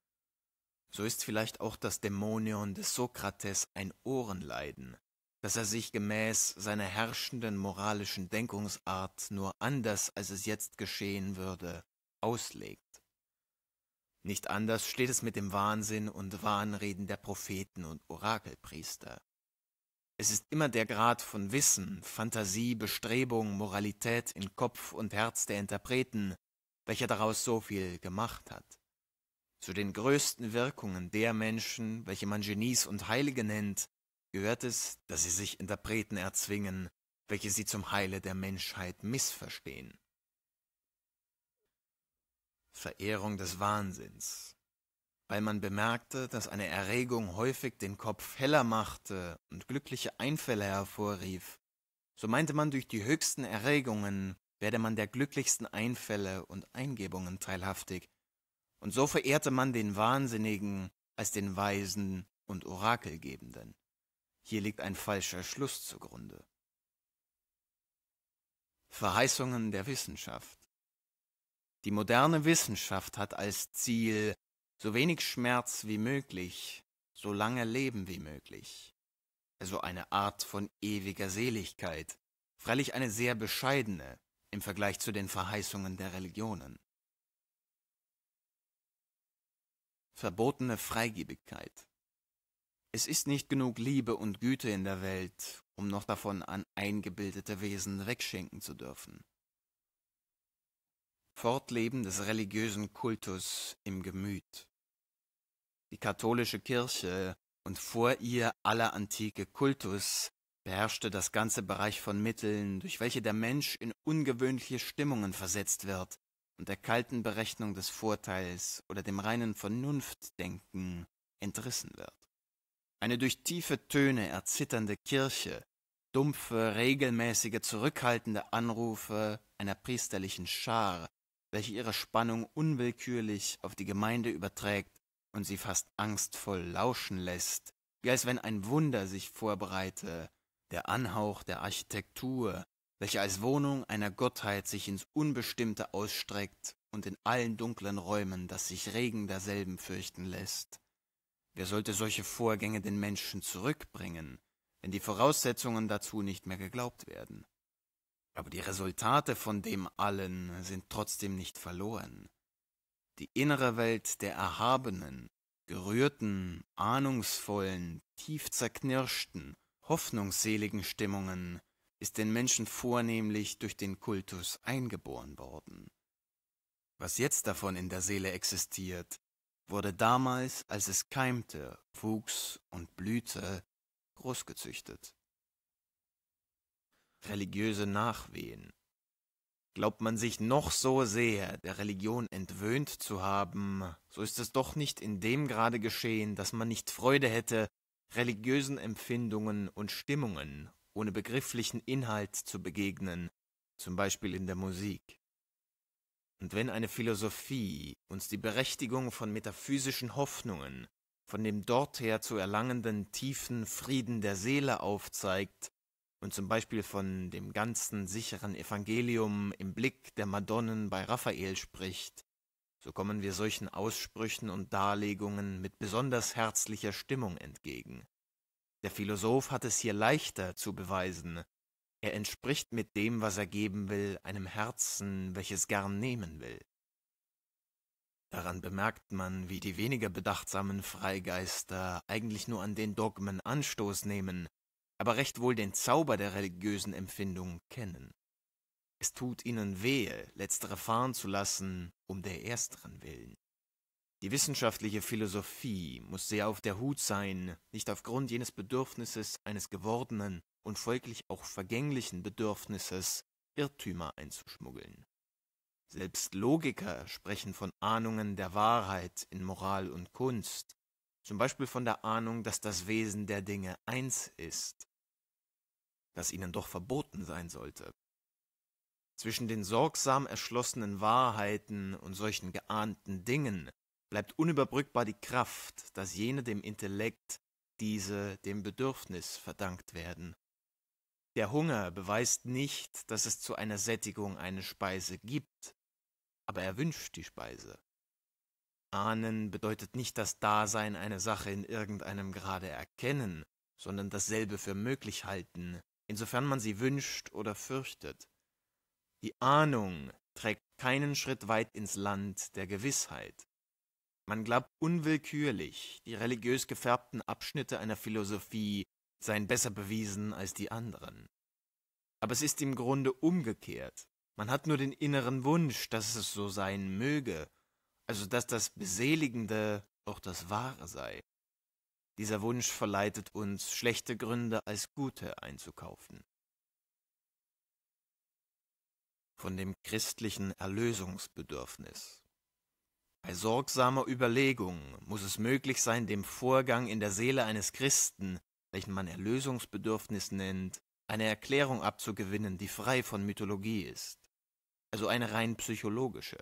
So ist vielleicht auch das Dämonion des Sokrates ein Ohrenleiden, das er sich gemäß seiner herrschenden moralischen Denkungsart nur anders, als es jetzt geschehen würde, auslegt. Nicht anders steht es mit dem Wahnsinn und Wahnreden der Propheten und Orakelpriester. Es ist immer der Grad von Wissen, Fantasie, Bestrebung, Moralität in Kopf und Herz der Interpreten, welcher daraus so viel gemacht hat. Zu den größten Wirkungen der Menschen, welche man Genies und Heilige nennt, gehört es, dass sie sich Interpreten erzwingen, welche sie zum Heile der Menschheit missverstehen. Verehrung des Wahnsinns weil man bemerkte, dass eine Erregung häufig den Kopf heller machte und glückliche Einfälle hervorrief. So meinte man, durch die höchsten Erregungen werde man der glücklichsten Einfälle und Eingebungen teilhaftig, und so verehrte man den Wahnsinnigen als den Weisen und Orakelgebenden. Hier liegt ein falscher Schluss zugrunde. Verheißungen der Wissenschaft Die moderne Wissenschaft hat als Ziel, so wenig Schmerz wie möglich, so lange Leben wie möglich. Also eine Art von ewiger Seligkeit, freilich eine sehr bescheidene im Vergleich zu den Verheißungen der Religionen. Verbotene Freigebigkeit. Es ist nicht genug Liebe und Güte in der Welt, um noch davon an eingebildete Wesen wegschenken zu dürfen. Fortleben des religiösen Kultus im Gemüt. Die katholische Kirche und vor ihr aller antike Kultus beherrschte das ganze Bereich von Mitteln, durch welche der Mensch in ungewöhnliche Stimmungen versetzt wird und der kalten Berechnung des Vorteils oder dem reinen Vernunftdenken entrissen wird. Eine durch tiefe Töne erzitternde Kirche, dumpfe, regelmäßige, zurückhaltende Anrufe einer priesterlichen Schar, welche ihre Spannung unwillkürlich auf die Gemeinde überträgt und sie fast angstvoll lauschen lässt, wie als wenn ein Wunder sich vorbereite, der Anhauch der Architektur, welche als Wohnung einer Gottheit sich ins Unbestimmte ausstreckt und in allen dunklen Räumen das sich Regen derselben fürchten lässt. Wer sollte solche Vorgänge den Menschen zurückbringen, wenn die Voraussetzungen dazu nicht mehr geglaubt werden? Aber die Resultate von dem allen sind trotzdem nicht verloren. Die innere Welt der Erhabenen, gerührten, ahnungsvollen, tief zerknirschten, hoffnungsseligen Stimmungen ist den Menschen vornehmlich durch den Kultus eingeboren worden. Was jetzt davon in der Seele existiert, wurde damals, als es keimte, wuchs und blühte, großgezüchtet religiöse Nachwehen. Glaubt man sich noch so sehr der Religion entwöhnt zu haben, so ist es doch nicht in dem Grade geschehen, dass man nicht Freude hätte, religiösen Empfindungen und Stimmungen ohne begrifflichen Inhalt zu begegnen, zum Beispiel in der Musik. Und wenn eine Philosophie uns die Berechtigung von metaphysischen Hoffnungen, von dem dorther zu erlangenden tiefen Frieden der Seele aufzeigt, und zum Beispiel von dem ganzen sicheren Evangelium im Blick der Madonnen bei Raphael spricht, so kommen wir solchen Aussprüchen und Darlegungen mit besonders herzlicher Stimmung entgegen. Der Philosoph hat es hier leichter zu beweisen. Er entspricht mit dem, was er geben will, einem Herzen, welches gern nehmen will. Daran bemerkt man, wie die weniger bedachtsamen Freigeister eigentlich nur an den Dogmen Anstoß nehmen aber recht wohl den Zauber der religiösen Empfindung kennen. Es tut ihnen wehe, letztere fahren zu lassen, um der ersteren willen. Die wissenschaftliche Philosophie muss sehr auf der Hut sein, nicht aufgrund jenes Bedürfnisses eines gewordenen und folglich auch vergänglichen Bedürfnisses Irrtümer einzuschmuggeln. Selbst Logiker sprechen von Ahnungen der Wahrheit in Moral und Kunst, zum Beispiel von der Ahnung, dass das Wesen der Dinge eins ist, das ihnen doch verboten sein sollte. Zwischen den sorgsam erschlossenen Wahrheiten und solchen geahnten Dingen bleibt unüberbrückbar die Kraft, dass jene dem Intellekt, diese dem Bedürfnis verdankt werden. Der Hunger beweist nicht, dass es zu einer Sättigung eine Speise gibt, aber er wünscht die Speise. Ahnen bedeutet nicht das Dasein einer Sache in irgendeinem Grade erkennen, sondern dasselbe für möglich halten, insofern man sie wünscht oder fürchtet. Die Ahnung trägt keinen Schritt weit ins Land der Gewissheit. Man glaubt unwillkürlich, die religiös gefärbten Abschnitte einer Philosophie seien besser bewiesen als die anderen. Aber es ist im Grunde umgekehrt. Man hat nur den inneren Wunsch, dass es so sein möge, also dass das Beseligende auch das Wahre sei. Dieser Wunsch verleitet uns, schlechte Gründe als gute einzukaufen. Von dem christlichen Erlösungsbedürfnis. Bei sorgsamer Überlegung muss es möglich sein, dem Vorgang in der Seele eines Christen, welchen man Erlösungsbedürfnis nennt, eine Erklärung abzugewinnen, die frei von Mythologie ist, also eine rein psychologische.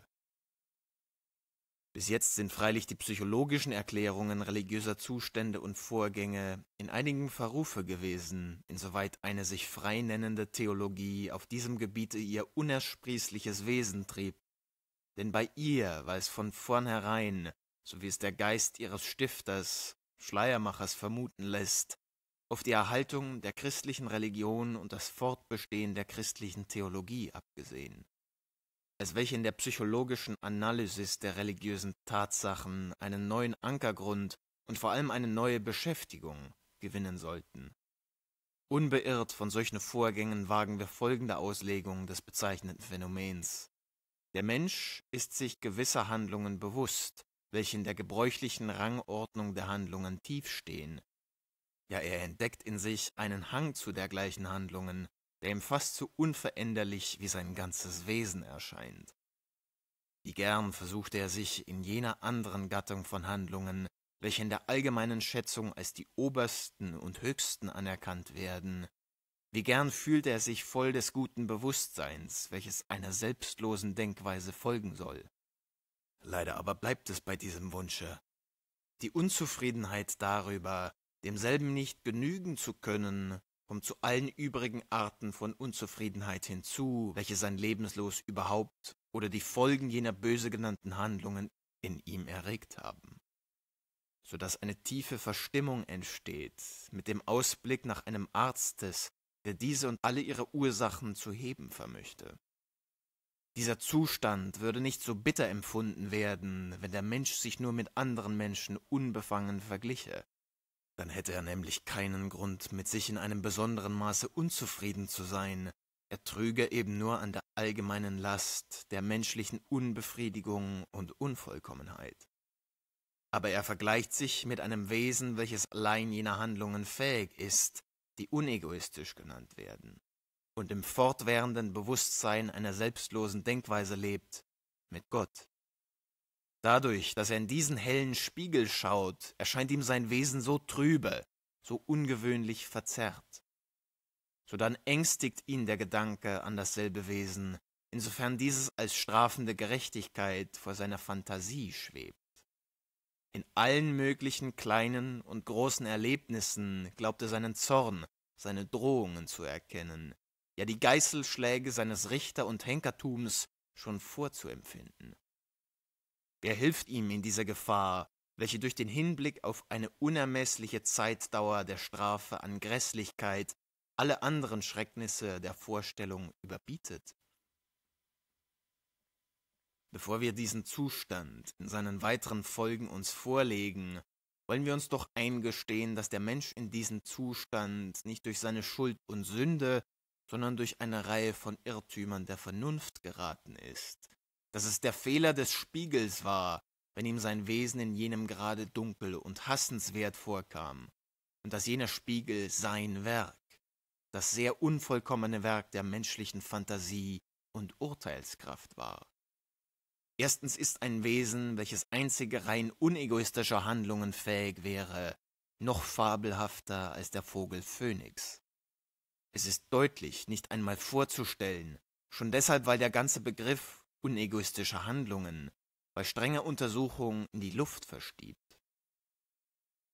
Bis jetzt sind freilich die psychologischen Erklärungen religiöser Zustände und Vorgänge in einigem Verrufe gewesen, insoweit eine sich frei nennende Theologie auf diesem Gebiete ihr unersprießliches Wesen trieb. Denn bei ihr war es von vornherein, so wie es der Geist ihres Stifters, Schleiermachers vermuten lässt, auf die Erhaltung der christlichen Religion und das Fortbestehen der christlichen Theologie abgesehen als welche in der psychologischen Analysis der religiösen Tatsachen einen neuen Ankergrund und vor allem eine neue Beschäftigung gewinnen sollten. Unbeirrt von solchen Vorgängen wagen wir folgende Auslegung des bezeichneten Phänomens. Der Mensch ist sich gewisser Handlungen bewusst, welche in der gebräuchlichen Rangordnung der Handlungen tief stehen. Ja, er entdeckt in sich einen Hang zu dergleichen Handlungen, der ihm fast so unveränderlich wie sein ganzes Wesen erscheint. Wie gern versuchte er sich in jener anderen Gattung von Handlungen, welche in der allgemeinen Schätzung als die obersten und höchsten anerkannt werden, wie gern fühlte er sich voll des guten Bewusstseins, welches einer selbstlosen Denkweise folgen soll. Leider aber bleibt es bei diesem Wunsche. Die Unzufriedenheit darüber, demselben nicht genügen zu können, kommt zu allen übrigen Arten von Unzufriedenheit hinzu, welche sein Lebenslos überhaupt oder die Folgen jener böse genannten Handlungen in ihm erregt haben, so dass eine tiefe Verstimmung entsteht mit dem Ausblick nach einem Arztes, der diese und alle ihre Ursachen zu heben vermöchte. Dieser Zustand würde nicht so bitter empfunden werden, wenn der Mensch sich nur mit anderen Menschen unbefangen vergliche, dann hätte er nämlich keinen Grund, mit sich in einem besonderen Maße unzufrieden zu sein, er trüge eben nur an der allgemeinen Last der menschlichen Unbefriedigung und Unvollkommenheit. Aber er vergleicht sich mit einem Wesen, welches allein jener Handlungen fähig ist, die unegoistisch genannt werden, und im fortwährenden Bewusstsein einer selbstlosen Denkweise lebt, mit Gott. Dadurch, dass er in diesen hellen Spiegel schaut, erscheint ihm sein Wesen so trübe, so ungewöhnlich verzerrt. Sodann ängstigt ihn der Gedanke an dasselbe Wesen, insofern dieses als strafende Gerechtigkeit vor seiner Phantasie schwebt. In allen möglichen kleinen und großen Erlebnissen glaubt er seinen Zorn, seine Drohungen zu erkennen, ja die Geißelschläge seines Richter und Henkertums schon vorzuempfinden. Er hilft ihm in dieser Gefahr, welche durch den Hinblick auf eine unermeßliche Zeitdauer der Strafe an Grässlichkeit alle anderen Schrecknisse der Vorstellung überbietet. Bevor wir diesen Zustand in seinen weiteren Folgen uns vorlegen, wollen wir uns doch eingestehen, dass der Mensch in diesem Zustand nicht durch seine Schuld und Sünde, sondern durch eine Reihe von Irrtümern der Vernunft geraten ist dass es der Fehler des Spiegels war, wenn ihm sein Wesen in jenem Grade dunkel und hassenswert vorkam, und dass jener Spiegel sein Werk, das sehr unvollkommene Werk der menschlichen Fantasie und Urteilskraft war. Erstens ist ein Wesen, welches einzige rein unegoistischer Handlungen fähig wäre, noch fabelhafter als der Vogel Phönix. Es ist deutlich, nicht einmal vorzustellen, schon deshalb, weil der ganze Begriff unegoistische Handlungen bei strenger Untersuchung in die Luft verstiebt.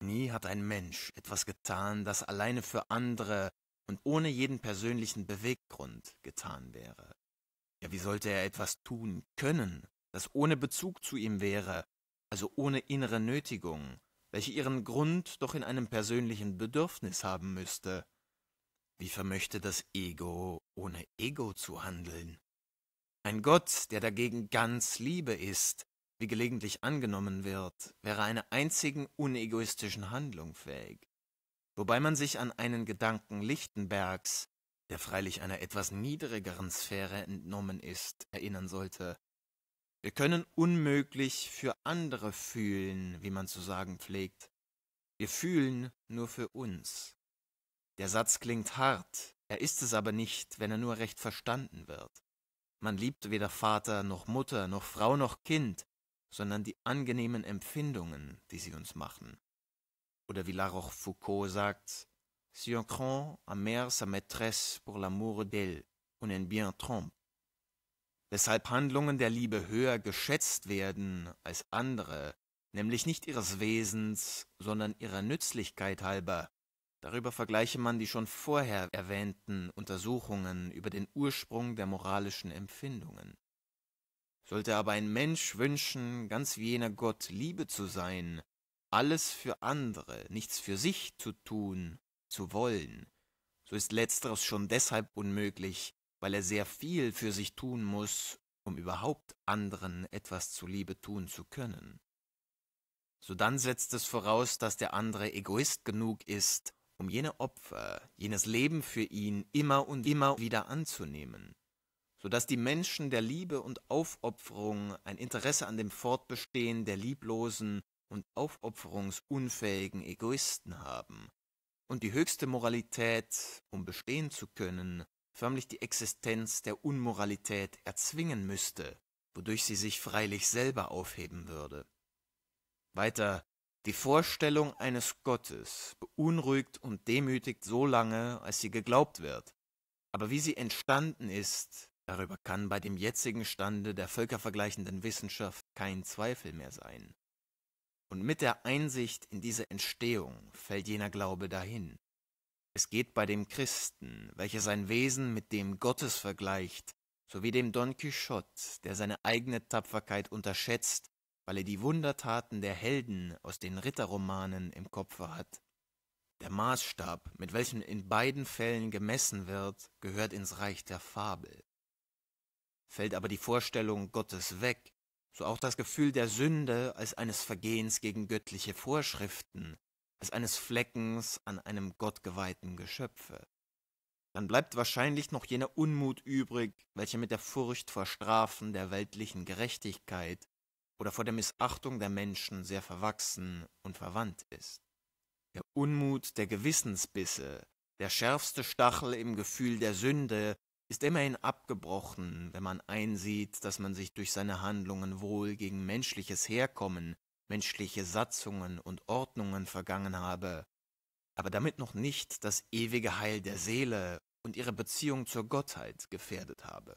Nie hat ein Mensch etwas getan, das alleine für andere und ohne jeden persönlichen Beweggrund getan wäre. Ja, wie sollte er etwas tun können, das ohne Bezug zu ihm wäre, also ohne innere Nötigung, welche ihren Grund doch in einem persönlichen Bedürfnis haben müsste? Wie vermöchte das Ego, ohne Ego zu handeln? Ein Gott, der dagegen ganz Liebe ist, wie gelegentlich angenommen wird, wäre einer einzigen unegoistischen Handlung fähig. Wobei man sich an einen Gedanken Lichtenbergs, der freilich einer etwas niedrigeren Sphäre entnommen ist, erinnern sollte. Wir können unmöglich für andere fühlen, wie man zu sagen pflegt. Wir fühlen nur für uns. Der Satz klingt hart, er ist es aber nicht, wenn er nur recht verstanden wird. Man liebt weder Vater noch Mutter, noch Frau noch Kind, sondern die angenehmen Empfindungen, die sie uns machen. Oder wie La Rochefoucauld sagt, Si on craint à mère sa maîtresse pour l'amour d'elle, on en bien trompe. Weshalb Handlungen der Liebe höher geschätzt werden als andere, nämlich nicht ihres Wesens, sondern ihrer Nützlichkeit halber, Darüber vergleiche man die schon vorher erwähnten Untersuchungen über den Ursprung der moralischen Empfindungen. Sollte aber ein Mensch wünschen, ganz wie jener Gott Liebe zu sein, alles für andere, nichts für sich zu tun, zu wollen, so ist letzteres schon deshalb unmöglich, weil er sehr viel für sich tun muss, um überhaupt anderen etwas zuliebe tun zu können. Sodann setzt es voraus, dass der andere egoist genug ist, um jene Opfer, jenes Leben für ihn immer und immer wieder anzunehmen, so dass die Menschen der Liebe und Aufopferung ein Interesse an dem Fortbestehen der lieblosen und aufopferungsunfähigen Egoisten haben und die höchste Moralität, um bestehen zu können, förmlich die Existenz der Unmoralität erzwingen müsste, wodurch sie sich freilich selber aufheben würde. Weiter die Vorstellung eines Gottes beunruhigt und demütigt so lange, als sie geglaubt wird. Aber wie sie entstanden ist, darüber kann bei dem jetzigen Stande der völkervergleichenden Wissenschaft kein Zweifel mehr sein. Und mit der Einsicht in diese Entstehung fällt jener Glaube dahin. Es geht bei dem Christen, welcher sein Wesen mit dem Gottes vergleicht, sowie dem Don Quixote, der seine eigene Tapferkeit unterschätzt weil er die Wundertaten der Helden aus den Ritterromanen im Kopfe hat. Der Maßstab, mit welchem in beiden Fällen gemessen wird, gehört ins Reich der Fabel. Fällt aber die Vorstellung Gottes weg, so auch das Gefühl der Sünde als eines Vergehens gegen göttliche Vorschriften, als eines Fleckens an einem gottgeweihten Geschöpfe. Dann bleibt wahrscheinlich noch jener Unmut übrig, welcher mit der Furcht vor Strafen der weltlichen Gerechtigkeit oder vor der Missachtung der Menschen sehr verwachsen und verwandt ist. Der Unmut der Gewissensbisse, der schärfste Stachel im Gefühl der Sünde, ist immerhin abgebrochen, wenn man einsieht, dass man sich durch seine Handlungen wohl gegen menschliches Herkommen, menschliche Satzungen und Ordnungen vergangen habe, aber damit noch nicht das ewige Heil der Seele und ihre Beziehung zur Gottheit gefährdet habe.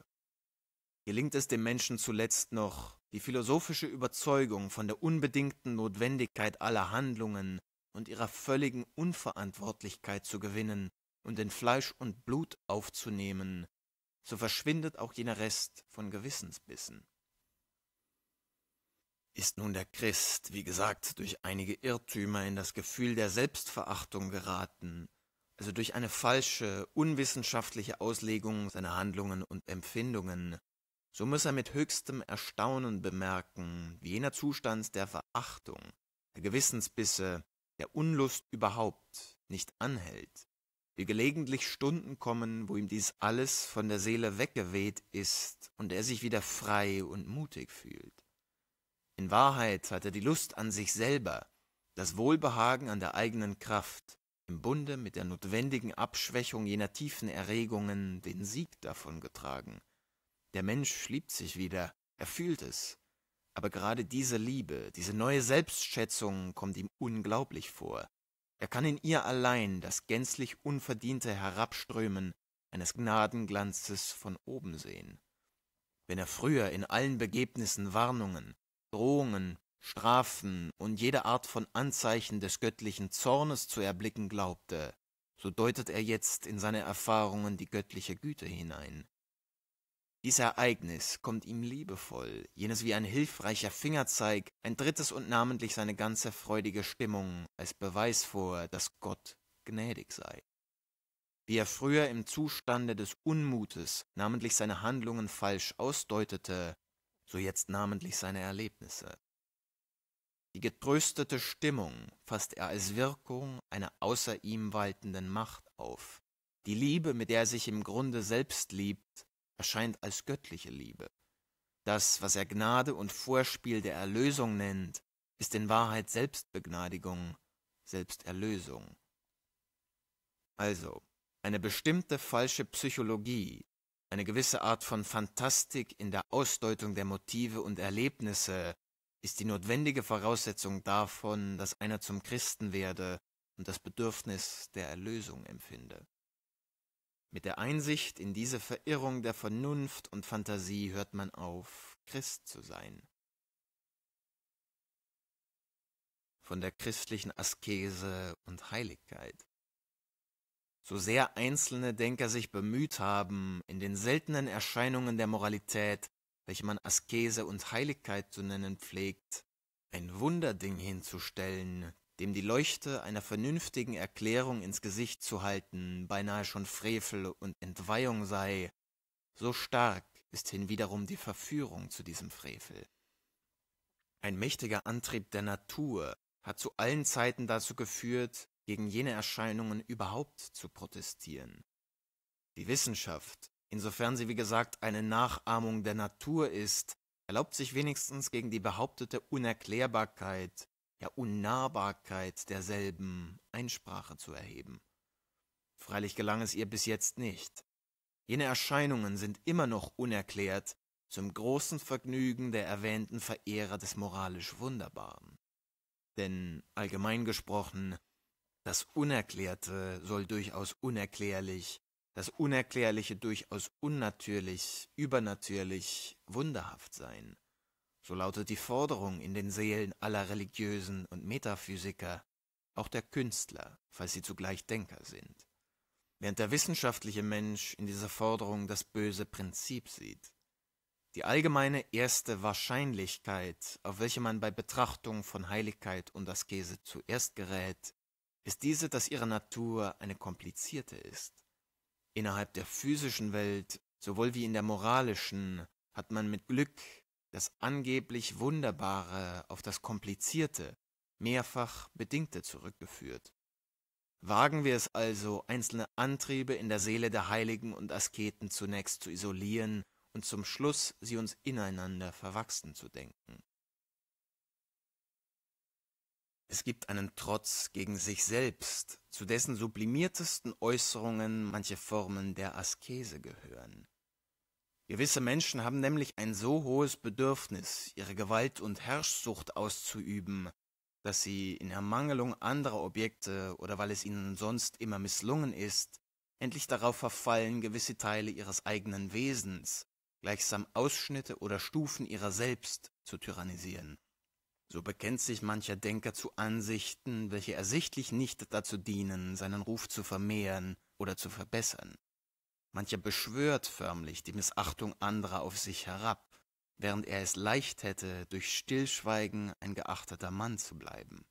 Gelingt es dem Menschen zuletzt noch, die philosophische Überzeugung von der unbedingten Notwendigkeit aller Handlungen und ihrer völligen Unverantwortlichkeit zu gewinnen und in Fleisch und Blut aufzunehmen, so verschwindet auch jener Rest von Gewissensbissen. Ist nun der Christ, wie gesagt, durch einige Irrtümer in das Gefühl der Selbstverachtung geraten, also durch eine falsche, unwissenschaftliche Auslegung seiner Handlungen und Empfindungen, so muss er mit höchstem Erstaunen bemerken, wie jener Zustand der Verachtung, der Gewissensbisse, der Unlust überhaupt nicht anhält, wie gelegentlich Stunden kommen, wo ihm dies alles von der Seele weggeweht ist und er sich wieder frei und mutig fühlt. In Wahrheit hat er die Lust an sich selber, das Wohlbehagen an der eigenen Kraft, im Bunde mit der notwendigen Abschwächung jener tiefen Erregungen den Sieg davon getragen der Mensch liebt sich wieder, er fühlt es. Aber gerade diese Liebe, diese neue Selbstschätzung kommt ihm unglaublich vor. Er kann in ihr allein das gänzlich unverdiente Herabströmen eines Gnadenglanzes von oben sehen. Wenn er früher in allen Begebnissen Warnungen, Drohungen, Strafen und jede Art von Anzeichen des göttlichen Zornes zu erblicken glaubte, so deutet er jetzt in seine Erfahrungen die göttliche Güte hinein. Dies Ereignis kommt ihm liebevoll, jenes wie ein hilfreicher Fingerzeig, ein drittes und namentlich seine ganze freudige Stimmung als Beweis vor, dass Gott gnädig sei. Wie er früher im Zustande des Unmutes namentlich seine Handlungen falsch ausdeutete, so jetzt namentlich seine Erlebnisse. Die getröstete Stimmung fasst er als Wirkung einer außer ihm waltenden Macht auf. Die Liebe, mit der er sich im Grunde selbst liebt, erscheint als göttliche Liebe. Das, was er Gnade und Vorspiel der Erlösung nennt, ist in Wahrheit Selbstbegnadigung, Selbsterlösung. Also, eine bestimmte falsche Psychologie, eine gewisse Art von Fantastik in der Ausdeutung der Motive und Erlebnisse ist die notwendige Voraussetzung davon, dass einer zum Christen werde und das Bedürfnis der Erlösung empfinde. Mit der Einsicht in diese Verirrung der Vernunft und Phantasie hört man auf, Christ zu sein. Von der christlichen Askese und Heiligkeit. So sehr einzelne Denker sich bemüht haben, in den seltenen Erscheinungen der Moralität, welche man Askese und Heiligkeit zu nennen pflegt, ein Wunderding hinzustellen, dem die Leuchte einer vernünftigen Erklärung ins Gesicht zu halten beinahe schon Frevel und Entweihung sei, so stark ist hinwiederum die Verführung zu diesem Frevel. Ein mächtiger Antrieb der Natur hat zu allen Zeiten dazu geführt, gegen jene Erscheinungen überhaupt zu protestieren. Die Wissenschaft, insofern sie wie gesagt eine Nachahmung der Natur ist, erlaubt sich wenigstens gegen die behauptete Unerklärbarkeit ja, Unnahbarkeit derselben Einsprache zu erheben. Freilich gelang es ihr bis jetzt nicht. Jene Erscheinungen sind immer noch unerklärt, zum großen Vergnügen der erwähnten Verehrer des moralisch Wunderbaren. Denn allgemein gesprochen, das Unerklärte soll durchaus unerklärlich, das Unerklärliche durchaus unnatürlich, übernatürlich, wunderhaft sein. So lautet die Forderung in den Seelen aller Religiösen und Metaphysiker, auch der Künstler, falls sie zugleich Denker sind. Während der wissenschaftliche Mensch in dieser Forderung das böse Prinzip sieht. Die allgemeine erste Wahrscheinlichkeit, auf welche man bei Betrachtung von Heiligkeit und Askese zuerst gerät, ist diese, dass ihre Natur eine komplizierte ist. Innerhalb der physischen Welt, sowohl wie in der moralischen, hat man mit Glück das angeblich Wunderbare auf das Komplizierte, mehrfach Bedingte zurückgeführt. Wagen wir es also, einzelne Antriebe in der Seele der Heiligen und Asketen zunächst zu isolieren und zum Schluss sie uns ineinander verwachsen zu denken. Es gibt einen Trotz gegen sich selbst, zu dessen sublimiertesten Äußerungen manche Formen der Askese gehören. Gewisse Menschen haben nämlich ein so hohes Bedürfnis, ihre Gewalt und Herrschsucht auszuüben, dass sie in Ermangelung anderer Objekte oder weil es ihnen sonst immer misslungen ist, endlich darauf verfallen, gewisse Teile ihres eigenen Wesens, gleichsam Ausschnitte oder Stufen ihrer selbst, zu tyrannisieren. So bekennt sich mancher Denker zu Ansichten, welche ersichtlich nicht dazu dienen, seinen Ruf zu vermehren oder zu verbessern. Mancher beschwört förmlich die Missachtung anderer auf sich herab, während er es leicht hätte, durch Stillschweigen ein geachteter Mann zu bleiben.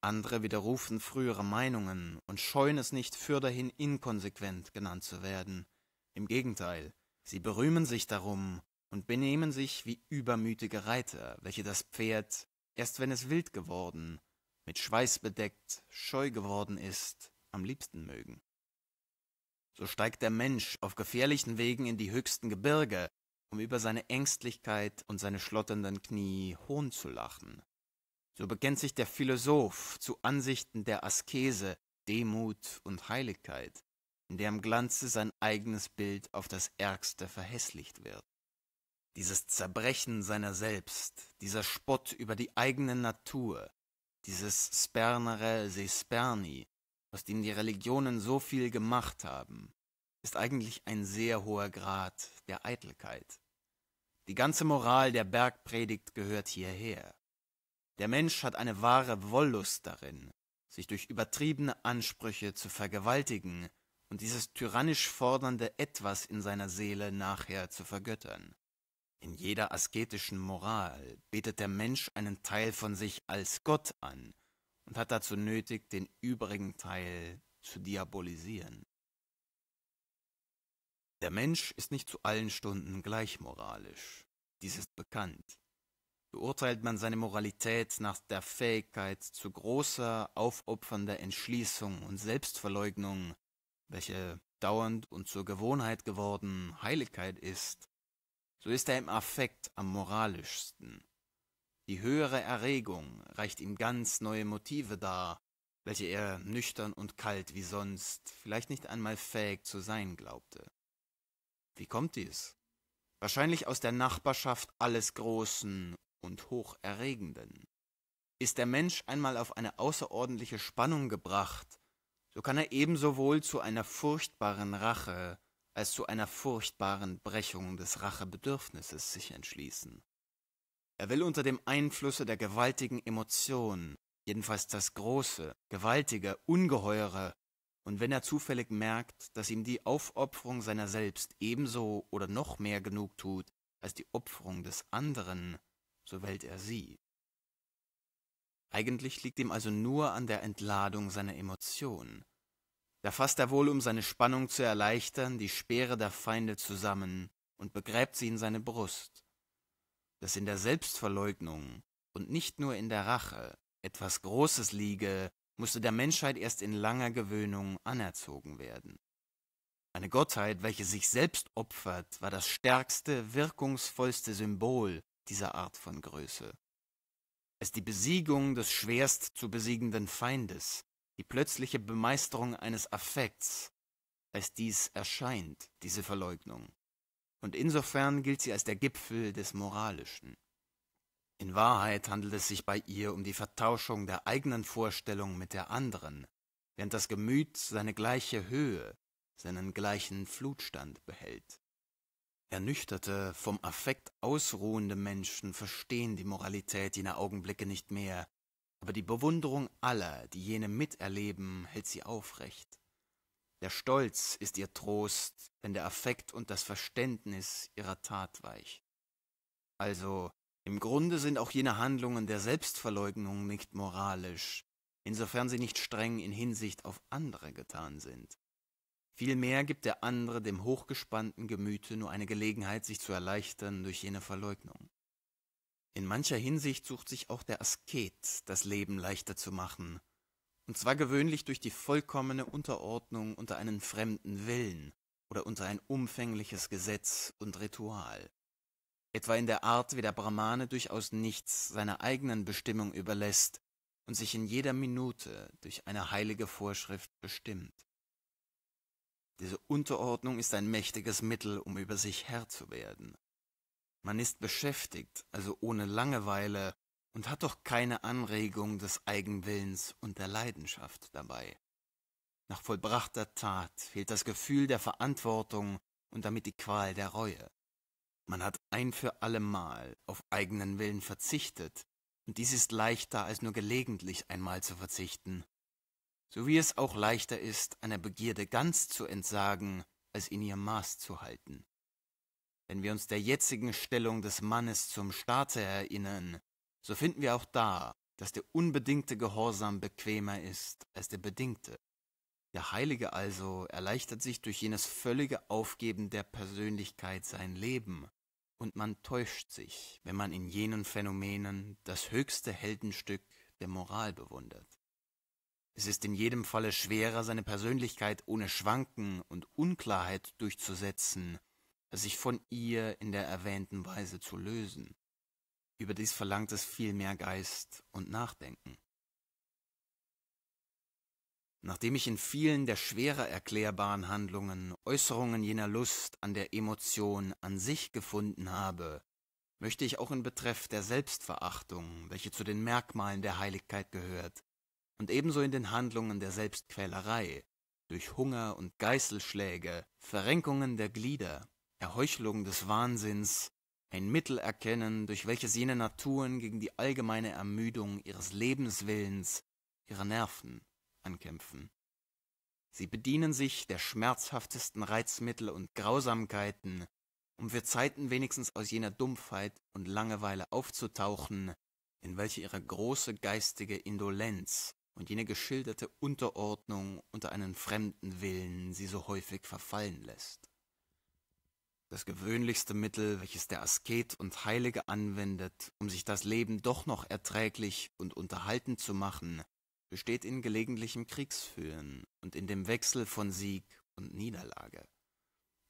Andere widerrufen frühere Meinungen und scheuen es nicht, fürderhin inkonsequent genannt zu werden. Im Gegenteil, sie berühmen sich darum und benehmen sich wie übermütige Reiter, welche das Pferd, erst wenn es wild geworden, mit Schweiß bedeckt, scheu geworden ist, am liebsten mögen. So steigt der Mensch auf gefährlichen Wegen in die höchsten Gebirge, um über seine Ängstlichkeit und seine schlotternden Knie Hohn zu lachen. So bekennt sich der Philosoph zu Ansichten der Askese, Demut und Heiligkeit, in deren Glanze sein eigenes Bild auf das Ärgste verhässlicht wird. Dieses Zerbrechen seiner selbst, dieser Spott über die eigene Natur, dieses Spernere se sperni, aus dem die Religionen so viel gemacht haben, ist eigentlich ein sehr hoher Grad der Eitelkeit. Die ganze Moral der Bergpredigt gehört hierher. Der Mensch hat eine wahre Wollust darin, sich durch übertriebene Ansprüche zu vergewaltigen und dieses tyrannisch fordernde Etwas in seiner Seele nachher zu vergöttern. In jeder asketischen Moral betet der Mensch einen Teil von sich als Gott an und hat dazu nötig, den übrigen Teil zu diabolisieren. Der Mensch ist nicht zu allen Stunden gleich moralisch. Dies ist bekannt. Beurteilt man seine Moralität nach der Fähigkeit zu großer, aufopfernder Entschließung und Selbstverleugnung, welche dauernd und zur Gewohnheit geworden Heiligkeit ist, so ist er im Affekt am moralischsten. Die höhere Erregung reicht ihm ganz neue Motive dar, welche er nüchtern und kalt wie sonst vielleicht nicht einmal fähig zu sein glaubte. Wie kommt dies? Wahrscheinlich aus der Nachbarschaft alles Großen und Hocherregenden. Ist der Mensch einmal auf eine außerordentliche Spannung gebracht, so kann er ebenso wohl zu einer furchtbaren Rache als zu einer furchtbaren Brechung des Rachebedürfnisses sich entschließen. Er will unter dem Einflusse der gewaltigen Emotionen, jedenfalls das große, gewaltige, ungeheure, und wenn er zufällig merkt, dass ihm die Aufopferung seiner selbst ebenso oder noch mehr genug tut als die Opferung des anderen, so wählt er sie. Eigentlich liegt ihm also nur an der Entladung seiner Emotionen. Da fasst er wohl, um seine Spannung zu erleichtern, die Speere der Feinde zusammen und begräbt sie in seine Brust dass in der Selbstverleugnung und nicht nur in der Rache etwas Großes liege, musste der Menschheit erst in langer Gewöhnung anerzogen werden. Eine Gottheit, welche sich selbst opfert, war das stärkste, wirkungsvollste Symbol dieser Art von Größe. Es die Besiegung des schwerst zu besiegenden Feindes, die plötzliche Bemeisterung eines Affekts, als dies erscheint, diese Verleugnung und insofern gilt sie als der Gipfel des Moralischen. In Wahrheit handelt es sich bei ihr um die Vertauschung der eigenen Vorstellung mit der anderen, während das Gemüt seine gleiche Höhe, seinen gleichen Flutstand behält. Ernüchterte, vom Affekt ausruhende Menschen verstehen die Moralität jener Augenblicke nicht mehr, aber die Bewunderung aller, die jene miterleben, hält sie aufrecht. Der Stolz ist ihr Trost, wenn der Affekt und das Verständnis ihrer Tat weicht. Also, im Grunde sind auch jene Handlungen der Selbstverleugnung nicht moralisch, insofern sie nicht streng in Hinsicht auf andere getan sind. Vielmehr gibt der andere dem hochgespannten Gemüte nur eine Gelegenheit, sich zu erleichtern durch jene Verleugnung. In mancher Hinsicht sucht sich auch der Asket, das Leben leichter zu machen und zwar gewöhnlich durch die vollkommene Unterordnung unter einen fremden Willen oder unter ein umfängliches Gesetz und Ritual. Etwa in der Art, wie der Brahmane durchaus nichts seiner eigenen Bestimmung überlässt und sich in jeder Minute durch eine heilige Vorschrift bestimmt. Diese Unterordnung ist ein mächtiges Mittel, um über sich Herr zu werden. Man ist beschäftigt, also ohne Langeweile und hat doch keine Anregung des Eigenwillens und der Leidenschaft dabei. Nach vollbrachter Tat fehlt das Gefühl der Verantwortung und damit die Qual der Reue. Man hat ein für allemal auf eigenen Willen verzichtet, und dies ist leichter als nur gelegentlich einmal zu verzichten, so wie es auch leichter ist, einer Begierde ganz zu entsagen, als in ihr Maß zu halten. Wenn wir uns der jetzigen Stellung des Mannes zum Staate erinnern, so finden wir auch da, dass der unbedingte Gehorsam bequemer ist als der bedingte. Der Heilige also erleichtert sich durch jenes völlige Aufgeben der Persönlichkeit sein Leben, und man täuscht sich, wenn man in jenen Phänomenen das höchste Heldenstück der Moral bewundert. Es ist in jedem Falle schwerer, seine Persönlichkeit ohne Schwanken und Unklarheit durchzusetzen, als sich von ihr in der erwähnten Weise zu lösen. Überdies verlangt es viel mehr Geist und Nachdenken. Nachdem ich in vielen der schwerer erklärbaren Handlungen Äußerungen jener Lust an der Emotion an sich gefunden habe, möchte ich auch in Betreff der Selbstverachtung, welche zu den Merkmalen der Heiligkeit gehört, und ebenso in den Handlungen der Selbstquälerei, durch Hunger und Geißelschläge, Verrenkungen der Glieder, Erheuchelung des Wahnsinns ein Mittel erkennen, durch welches jene Naturen gegen die allgemeine Ermüdung ihres Lebenswillens, ihrer Nerven ankämpfen. Sie bedienen sich der schmerzhaftesten Reizmittel und Grausamkeiten, um für Zeiten wenigstens aus jener Dumpfheit und Langeweile aufzutauchen, in welche ihre große geistige Indolenz und jene geschilderte Unterordnung unter einen fremden Willen sie so häufig verfallen lässt das gewöhnlichste Mittel, welches der Asket und Heilige anwendet, um sich das Leben doch noch erträglich und unterhaltend zu machen, besteht in gelegentlichem Kriegsführen und in dem Wechsel von Sieg und Niederlage.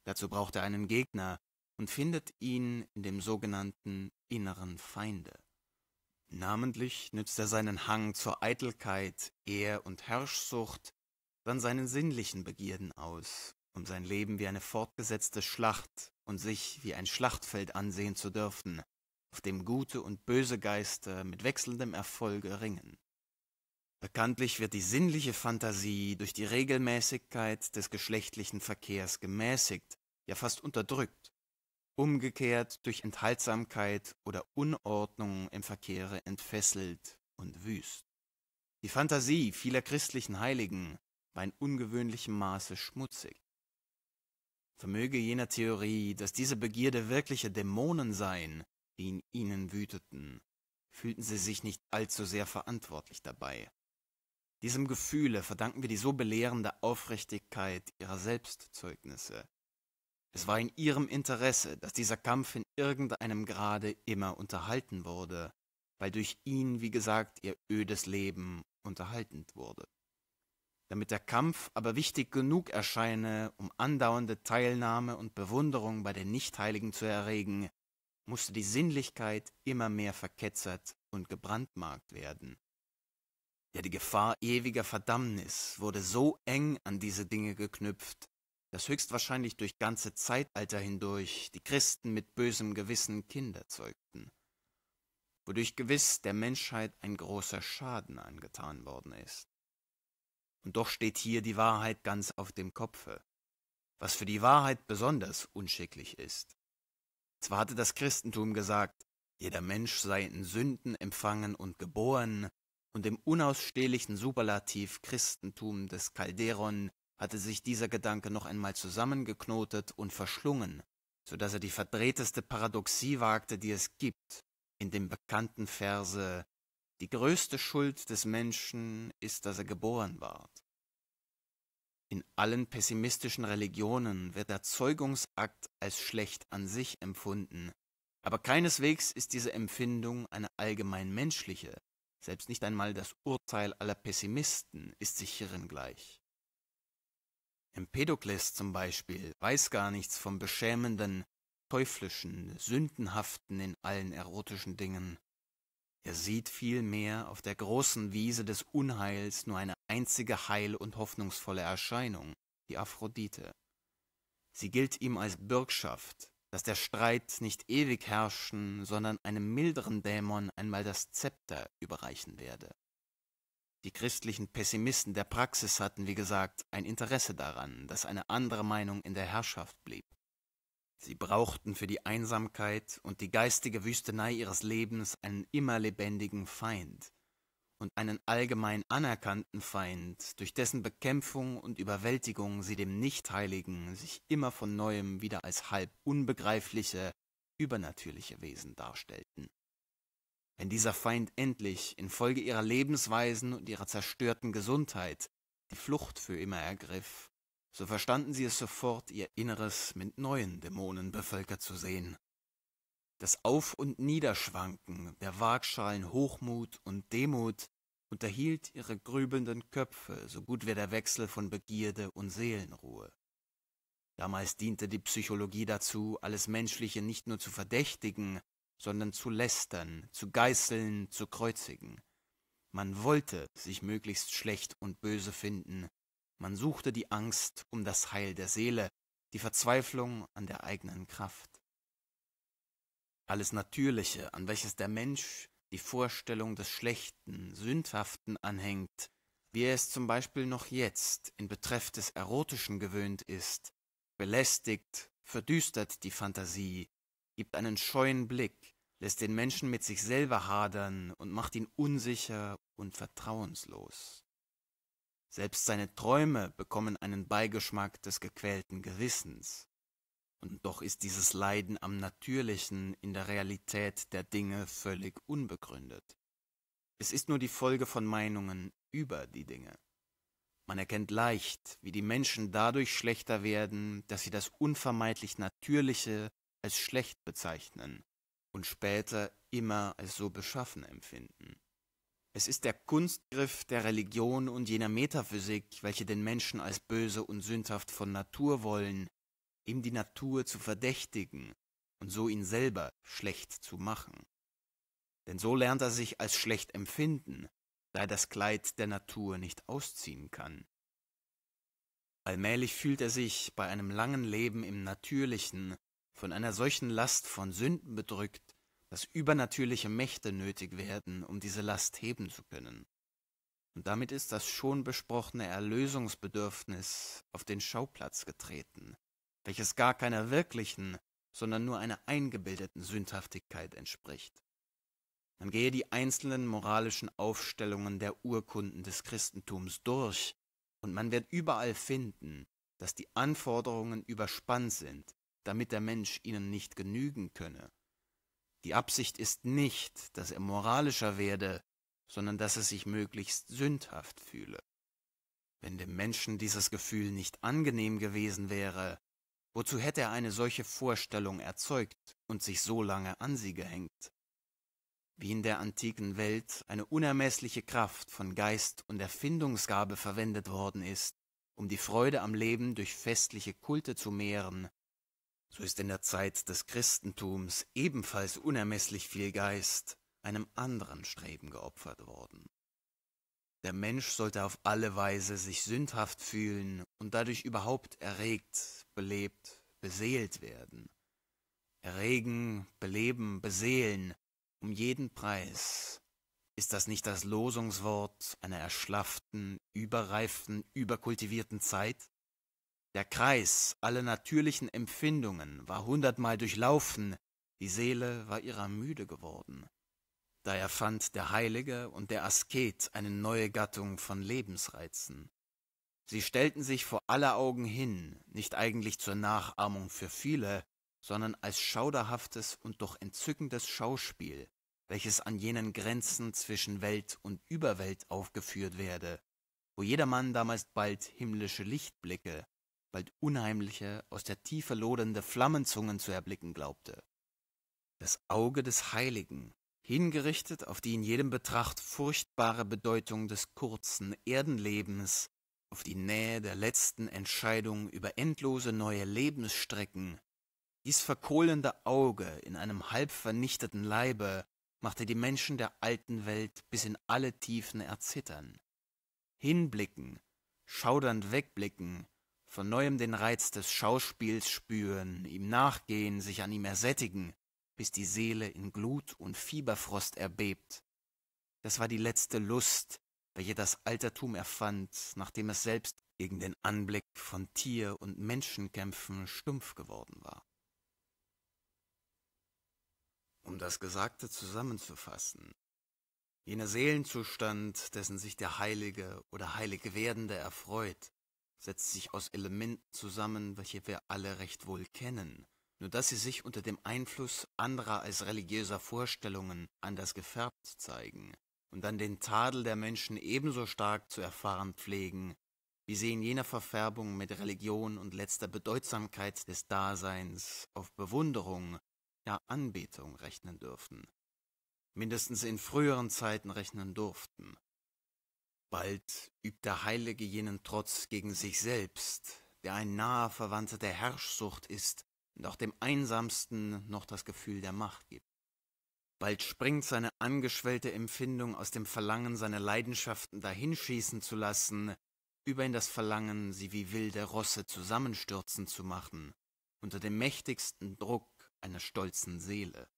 Dazu braucht er einen Gegner und findet ihn in dem sogenannten inneren Feinde. Namentlich nützt er seinen Hang zur Eitelkeit, Ehr und Herrschsucht, dann seinen sinnlichen Begierden aus um sein Leben wie eine fortgesetzte Schlacht und sich wie ein Schlachtfeld ansehen zu dürfen, auf dem gute und böse Geister mit wechselndem Erfolge ringen. Bekanntlich wird die sinnliche Fantasie durch die Regelmäßigkeit des geschlechtlichen Verkehrs gemäßigt, ja fast unterdrückt, umgekehrt durch Enthaltsamkeit oder Unordnung im Verkehre entfesselt und wüst. Die Fantasie vieler christlichen Heiligen war in ungewöhnlichem Maße schmutzig vermöge jener Theorie, dass diese Begierde wirkliche Dämonen seien, die in ihnen wüteten, fühlten sie sich nicht allzu sehr verantwortlich dabei. Diesem Gefühle verdanken wir die so belehrende Aufrichtigkeit ihrer Selbstzeugnisse. Es war in ihrem Interesse, dass dieser Kampf in irgendeinem Grade immer unterhalten wurde, weil durch ihn, wie gesagt, ihr ödes Leben unterhaltend wurde damit der Kampf aber wichtig genug erscheine, um andauernde Teilnahme und Bewunderung bei den Nichtheiligen zu erregen, musste die Sinnlichkeit immer mehr verketzert und gebrandmarkt werden. Ja, die Gefahr ewiger Verdammnis wurde so eng an diese Dinge geknüpft, dass höchstwahrscheinlich durch ganze Zeitalter hindurch die Christen mit bösem Gewissen Kinder zeugten, wodurch gewiss der Menschheit ein großer Schaden angetan worden ist. Und doch steht hier die Wahrheit ganz auf dem Kopfe, was für die Wahrheit besonders unschicklich ist. Zwar hatte das Christentum gesagt, jeder Mensch sei in Sünden empfangen und geboren, und im unausstehlichen Superlativ Christentum des Calderon hatte sich dieser Gedanke noch einmal zusammengeknotet und verschlungen, so daß er die verdrehteste Paradoxie wagte, die es gibt, in dem bekannten Verse die größte Schuld des Menschen ist, dass er geboren ward. In allen pessimistischen Religionen wird der Zeugungsakt als schlecht an sich empfunden, aber keineswegs ist diese Empfindung eine allgemein menschliche, selbst nicht einmal das Urteil aller Pessimisten ist sich hierin gleich. Empedokles zum Beispiel weiß gar nichts vom Beschämenden, Teuflischen, Sündenhaften in allen erotischen Dingen, er sieht vielmehr auf der großen Wiese des Unheils nur eine einzige heil und hoffnungsvolle Erscheinung, die Aphrodite. Sie gilt ihm als Bürgschaft, dass der Streit nicht ewig herrschen, sondern einem milderen Dämon einmal das Zepter überreichen werde. Die christlichen Pessimisten der Praxis hatten, wie gesagt, ein Interesse daran, dass eine andere Meinung in der Herrschaft blieb. Sie brauchten für die Einsamkeit und die geistige Wüstenei ihres Lebens einen immer lebendigen Feind und einen allgemein anerkannten Feind, durch dessen Bekämpfung und Überwältigung sie dem Nichtheiligen sich immer von neuem wieder als halb unbegreifliche, übernatürliche Wesen darstellten. Wenn dieser Feind endlich infolge ihrer Lebensweisen und ihrer zerstörten Gesundheit die Flucht für immer ergriff, so verstanden sie es sofort, ihr Inneres mit neuen Dämonen bevölkert zu sehen. Das Auf- und Niederschwanken der Waagschalen Hochmut und Demut unterhielt ihre grübelnden Köpfe, so gut wie der Wechsel von Begierde und Seelenruhe. Damals diente die Psychologie dazu, alles Menschliche nicht nur zu verdächtigen, sondern zu lästern, zu geißeln, zu kreuzigen. Man wollte sich möglichst schlecht und böse finden, man suchte die Angst um das Heil der Seele, die Verzweiflung an der eigenen Kraft. Alles Natürliche, an welches der Mensch die Vorstellung des Schlechten, Sündhaften anhängt, wie er es zum Beispiel noch jetzt in Betreff des Erotischen gewöhnt ist, belästigt, verdüstert die Fantasie, gibt einen scheuen Blick, lässt den Menschen mit sich selber hadern und macht ihn unsicher und vertrauenslos. Selbst seine Träume bekommen einen Beigeschmack des gequälten Gewissens. Und doch ist dieses Leiden am Natürlichen in der Realität der Dinge völlig unbegründet. Es ist nur die Folge von Meinungen über die Dinge. Man erkennt leicht, wie die Menschen dadurch schlechter werden, dass sie das unvermeidlich Natürliche als schlecht bezeichnen und später immer als so beschaffen empfinden. Es ist der Kunstgriff der Religion und jener Metaphysik, welche den Menschen als böse und sündhaft von Natur wollen, ihm die Natur zu verdächtigen und so ihn selber schlecht zu machen. Denn so lernt er sich als schlecht empfinden, da er das Kleid der Natur nicht ausziehen kann. Allmählich fühlt er sich bei einem langen Leben im Natürlichen von einer solchen Last von Sünden bedrückt, dass übernatürliche Mächte nötig werden, um diese Last heben zu können. Und damit ist das schon besprochene Erlösungsbedürfnis auf den Schauplatz getreten, welches gar keiner wirklichen, sondern nur einer eingebildeten Sündhaftigkeit entspricht. Man gehe die einzelnen moralischen Aufstellungen der Urkunden des Christentums durch, und man wird überall finden, dass die Anforderungen überspannt sind, damit der Mensch ihnen nicht genügen könne die Absicht ist nicht, dass er moralischer werde, sondern dass er sich möglichst sündhaft fühle. Wenn dem Menschen dieses Gefühl nicht angenehm gewesen wäre, wozu hätte er eine solche Vorstellung erzeugt und sich so lange an sie gehängt? Wie in der antiken Welt eine unermeßliche Kraft von Geist und Erfindungsgabe verwendet worden ist, um die Freude am Leben durch festliche Kulte zu mehren so ist in der Zeit des Christentums ebenfalls unermeßlich viel Geist einem anderen Streben geopfert worden. Der Mensch sollte auf alle Weise sich sündhaft fühlen und dadurch überhaupt erregt, belebt, beseelt werden. Erregen, beleben, beseelen, um jeden Preis. Ist das nicht das Losungswort einer erschlafften, überreiften, überkultivierten Zeit? Der Kreis aller natürlichen Empfindungen war hundertmal durchlaufen, die Seele war ihrer müde geworden. Da erfand der Heilige und der Asket eine neue Gattung von Lebensreizen. Sie stellten sich vor aller Augen hin, nicht eigentlich zur Nachahmung für viele, sondern als schauderhaftes und doch entzückendes Schauspiel, welches an jenen Grenzen zwischen Welt und Überwelt aufgeführt werde, wo jedermann damals bald himmlische Lichtblicke, bald unheimliche, aus der Tiefe lodernde Flammenzungen zu erblicken glaubte. Das Auge des Heiligen, hingerichtet auf die in jedem Betracht furchtbare Bedeutung des kurzen Erdenlebens, auf die Nähe der letzten Entscheidung über endlose neue Lebensstrecken, dies verkohlende Auge in einem halb vernichteten Leibe machte die Menschen der alten Welt bis in alle Tiefen erzittern. Hinblicken, schaudernd wegblicken, von neuem den Reiz des Schauspiels spüren, ihm nachgehen, sich an ihm ersättigen, bis die Seele in Glut und Fieberfrost erbebt. Das war die letzte Lust, welche das Altertum erfand, nachdem es selbst gegen den Anblick von Tier- und Menschenkämpfen stumpf geworden war. Um das Gesagte zusammenzufassen, jener Seelenzustand, dessen sich der Heilige oder Heiligwerdende erfreut, setzt sich aus Elementen zusammen, welche wir alle recht wohl kennen, nur dass sie sich unter dem Einfluss anderer als religiöser Vorstellungen anders gefärbt zeigen und dann den Tadel der Menschen ebenso stark zu erfahren pflegen, wie sie in jener Verfärbung mit Religion und letzter Bedeutsamkeit des Daseins auf Bewunderung, ja Anbetung rechnen dürften mindestens in früheren Zeiten rechnen durften. Bald übt der Heilige jenen Trotz gegen sich selbst, der ein naher Verwandter der Herrschsucht ist und auch dem Einsamsten noch das Gefühl der Macht gibt. Bald springt seine angeschwellte Empfindung aus dem Verlangen, seine Leidenschaften dahinschießen zu lassen, über in das Verlangen, sie wie wilde Rosse zusammenstürzen zu machen, unter dem mächtigsten Druck einer stolzen Seele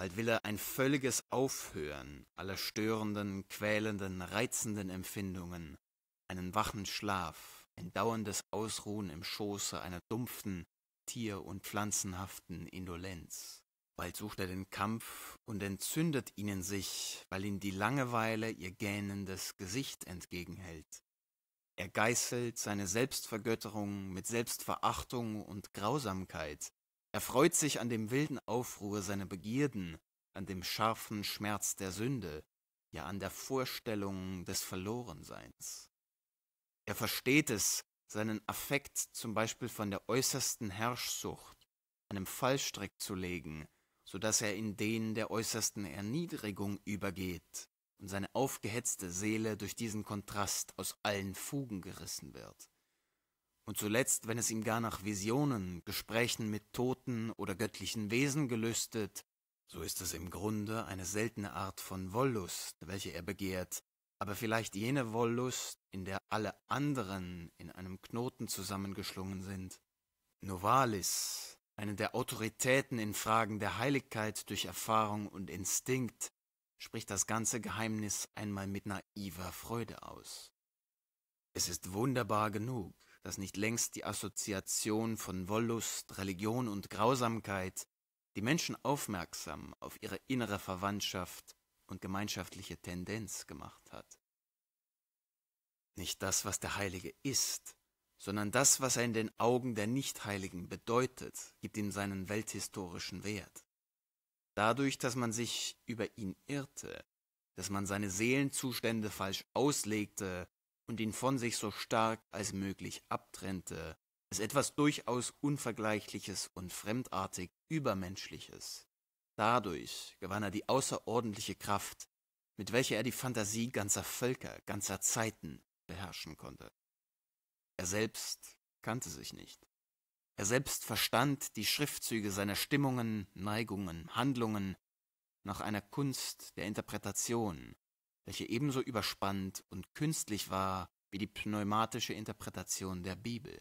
bald will er ein völliges Aufhören aller störenden, quälenden, reizenden Empfindungen, einen wachen Schlaf, ein dauerndes Ausruhen im Schoße einer dumpfen, tier- und pflanzenhaften Indolenz. Bald sucht er den Kampf und entzündet ihnen sich, weil ihm die Langeweile ihr gähnendes Gesicht entgegenhält. Er geißelt seine Selbstvergötterung mit Selbstverachtung und Grausamkeit, er freut sich an dem wilden Aufruhr seiner Begierden, an dem scharfen Schmerz der Sünde, ja an der Vorstellung des Verlorenseins. Er versteht es, seinen Affekt zum Beispiel von der äußersten Herrschsucht, einem Fallstrick zu legen, so dass er in den der äußersten Erniedrigung übergeht und seine aufgehetzte Seele durch diesen Kontrast aus allen Fugen gerissen wird und zuletzt, wenn es ihm gar nach Visionen, Gesprächen mit Toten oder göttlichen Wesen gelüstet, so ist es im Grunde eine seltene Art von Wollust, welche er begehrt, aber vielleicht jene Wollust, in der alle anderen in einem Knoten zusammengeschlungen sind. Novalis, eine der Autoritäten in Fragen der Heiligkeit durch Erfahrung und Instinkt, spricht das ganze Geheimnis einmal mit naiver Freude aus. Es ist wunderbar genug, dass nicht längst die Assoziation von Wollust, Religion und Grausamkeit die Menschen aufmerksam auf ihre innere Verwandtschaft und gemeinschaftliche Tendenz gemacht hat. Nicht das, was der Heilige ist, sondern das, was er in den Augen der Nichtheiligen bedeutet, gibt ihm seinen welthistorischen Wert. Dadurch, dass man sich über ihn irrte, dass man seine Seelenzustände falsch auslegte und ihn von sich so stark als möglich abtrennte, als etwas durchaus Unvergleichliches und fremdartig Übermenschliches. Dadurch gewann er die außerordentliche Kraft, mit welcher er die Fantasie ganzer Völker, ganzer Zeiten beherrschen konnte. Er selbst kannte sich nicht. Er selbst verstand die Schriftzüge seiner Stimmungen, Neigungen, Handlungen nach einer Kunst der Interpretation, welche ebenso überspannt und künstlich war wie die pneumatische Interpretation der Bibel.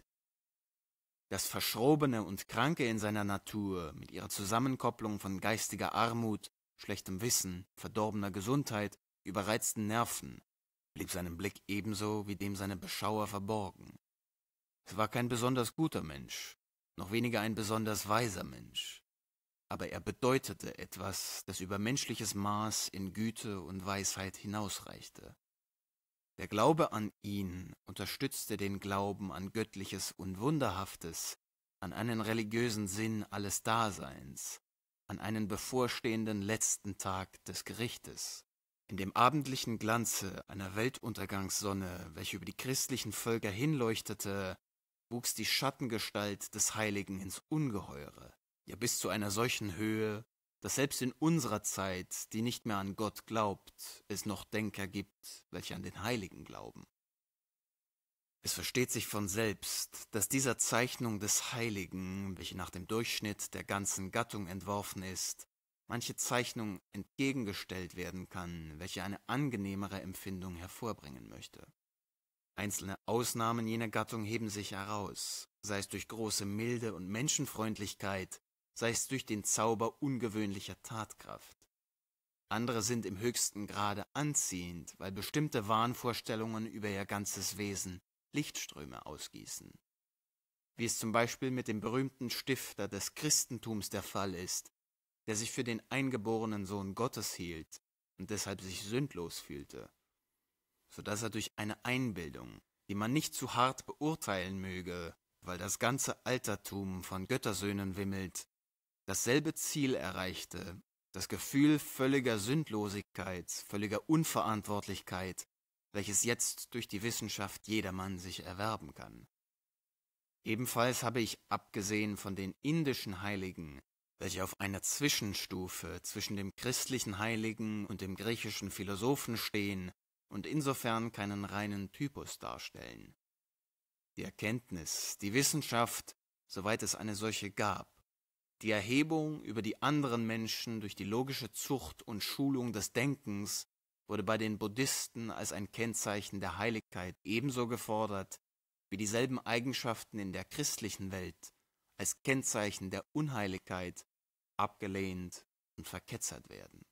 Das Verschrobene und Kranke in seiner Natur mit ihrer Zusammenkopplung von geistiger Armut, schlechtem Wissen, verdorbener Gesundheit, überreizten Nerven, blieb seinem Blick ebenso wie dem seiner Beschauer verborgen. Es war kein besonders guter Mensch, noch weniger ein besonders weiser Mensch aber er bedeutete etwas, das über menschliches Maß in Güte und Weisheit hinausreichte. Der Glaube an ihn unterstützte den Glauben an Göttliches und Wunderhaftes, an einen religiösen Sinn alles Daseins, an einen bevorstehenden letzten Tag des Gerichtes. In dem abendlichen Glanze einer Weltuntergangssonne, welche über die christlichen Völker hinleuchtete, wuchs die Schattengestalt des Heiligen ins Ungeheure ja bis zu einer solchen Höhe, dass selbst in unserer Zeit, die nicht mehr an Gott glaubt, es noch Denker gibt, welche an den Heiligen glauben. Es versteht sich von selbst, dass dieser Zeichnung des Heiligen, welche nach dem Durchschnitt der ganzen Gattung entworfen ist, manche Zeichnung entgegengestellt werden kann, welche eine angenehmere Empfindung hervorbringen möchte. Einzelne Ausnahmen jener Gattung heben sich heraus, sei es durch große Milde und Menschenfreundlichkeit, sei es durch den Zauber ungewöhnlicher Tatkraft. Andere sind im höchsten Grade anziehend, weil bestimmte Wahnvorstellungen über ihr ganzes Wesen Lichtströme ausgießen. Wie es zum Beispiel mit dem berühmten Stifter des Christentums der Fall ist, der sich für den eingeborenen Sohn Gottes hielt und deshalb sich sündlos fühlte, so dass er durch eine Einbildung, die man nicht zu hart beurteilen möge, weil das ganze Altertum von Göttersöhnen wimmelt, dasselbe Ziel erreichte, das Gefühl völliger Sündlosigkeit, völliger Unverantwortlichkeit, welches jetzt durch die Wissenschaft jedermann sich erwerben kann. Ebenfalls habe ich, abgesehen von den indischen Heiligen, welche auf einer Zwischenstufe zwischen dem christlichen Heiligen und dem griechischen Philosophen stehen und insofern keinen reinen Typus darstellen. Die Erkenntnis, die Wissenschaft, soweit es eine solche gab, die Erhebung über die anderen Menschen durch die logische Zucht und Schulung des Denkens wurde bei den Buddhisten als ein Kennzeichen der Heiligkeit ebenso gefordert wie dieselben Eigenschaften in der christlichen Welt als Kennzeichen der Unheiligkeit abgelehnt und verketzert werden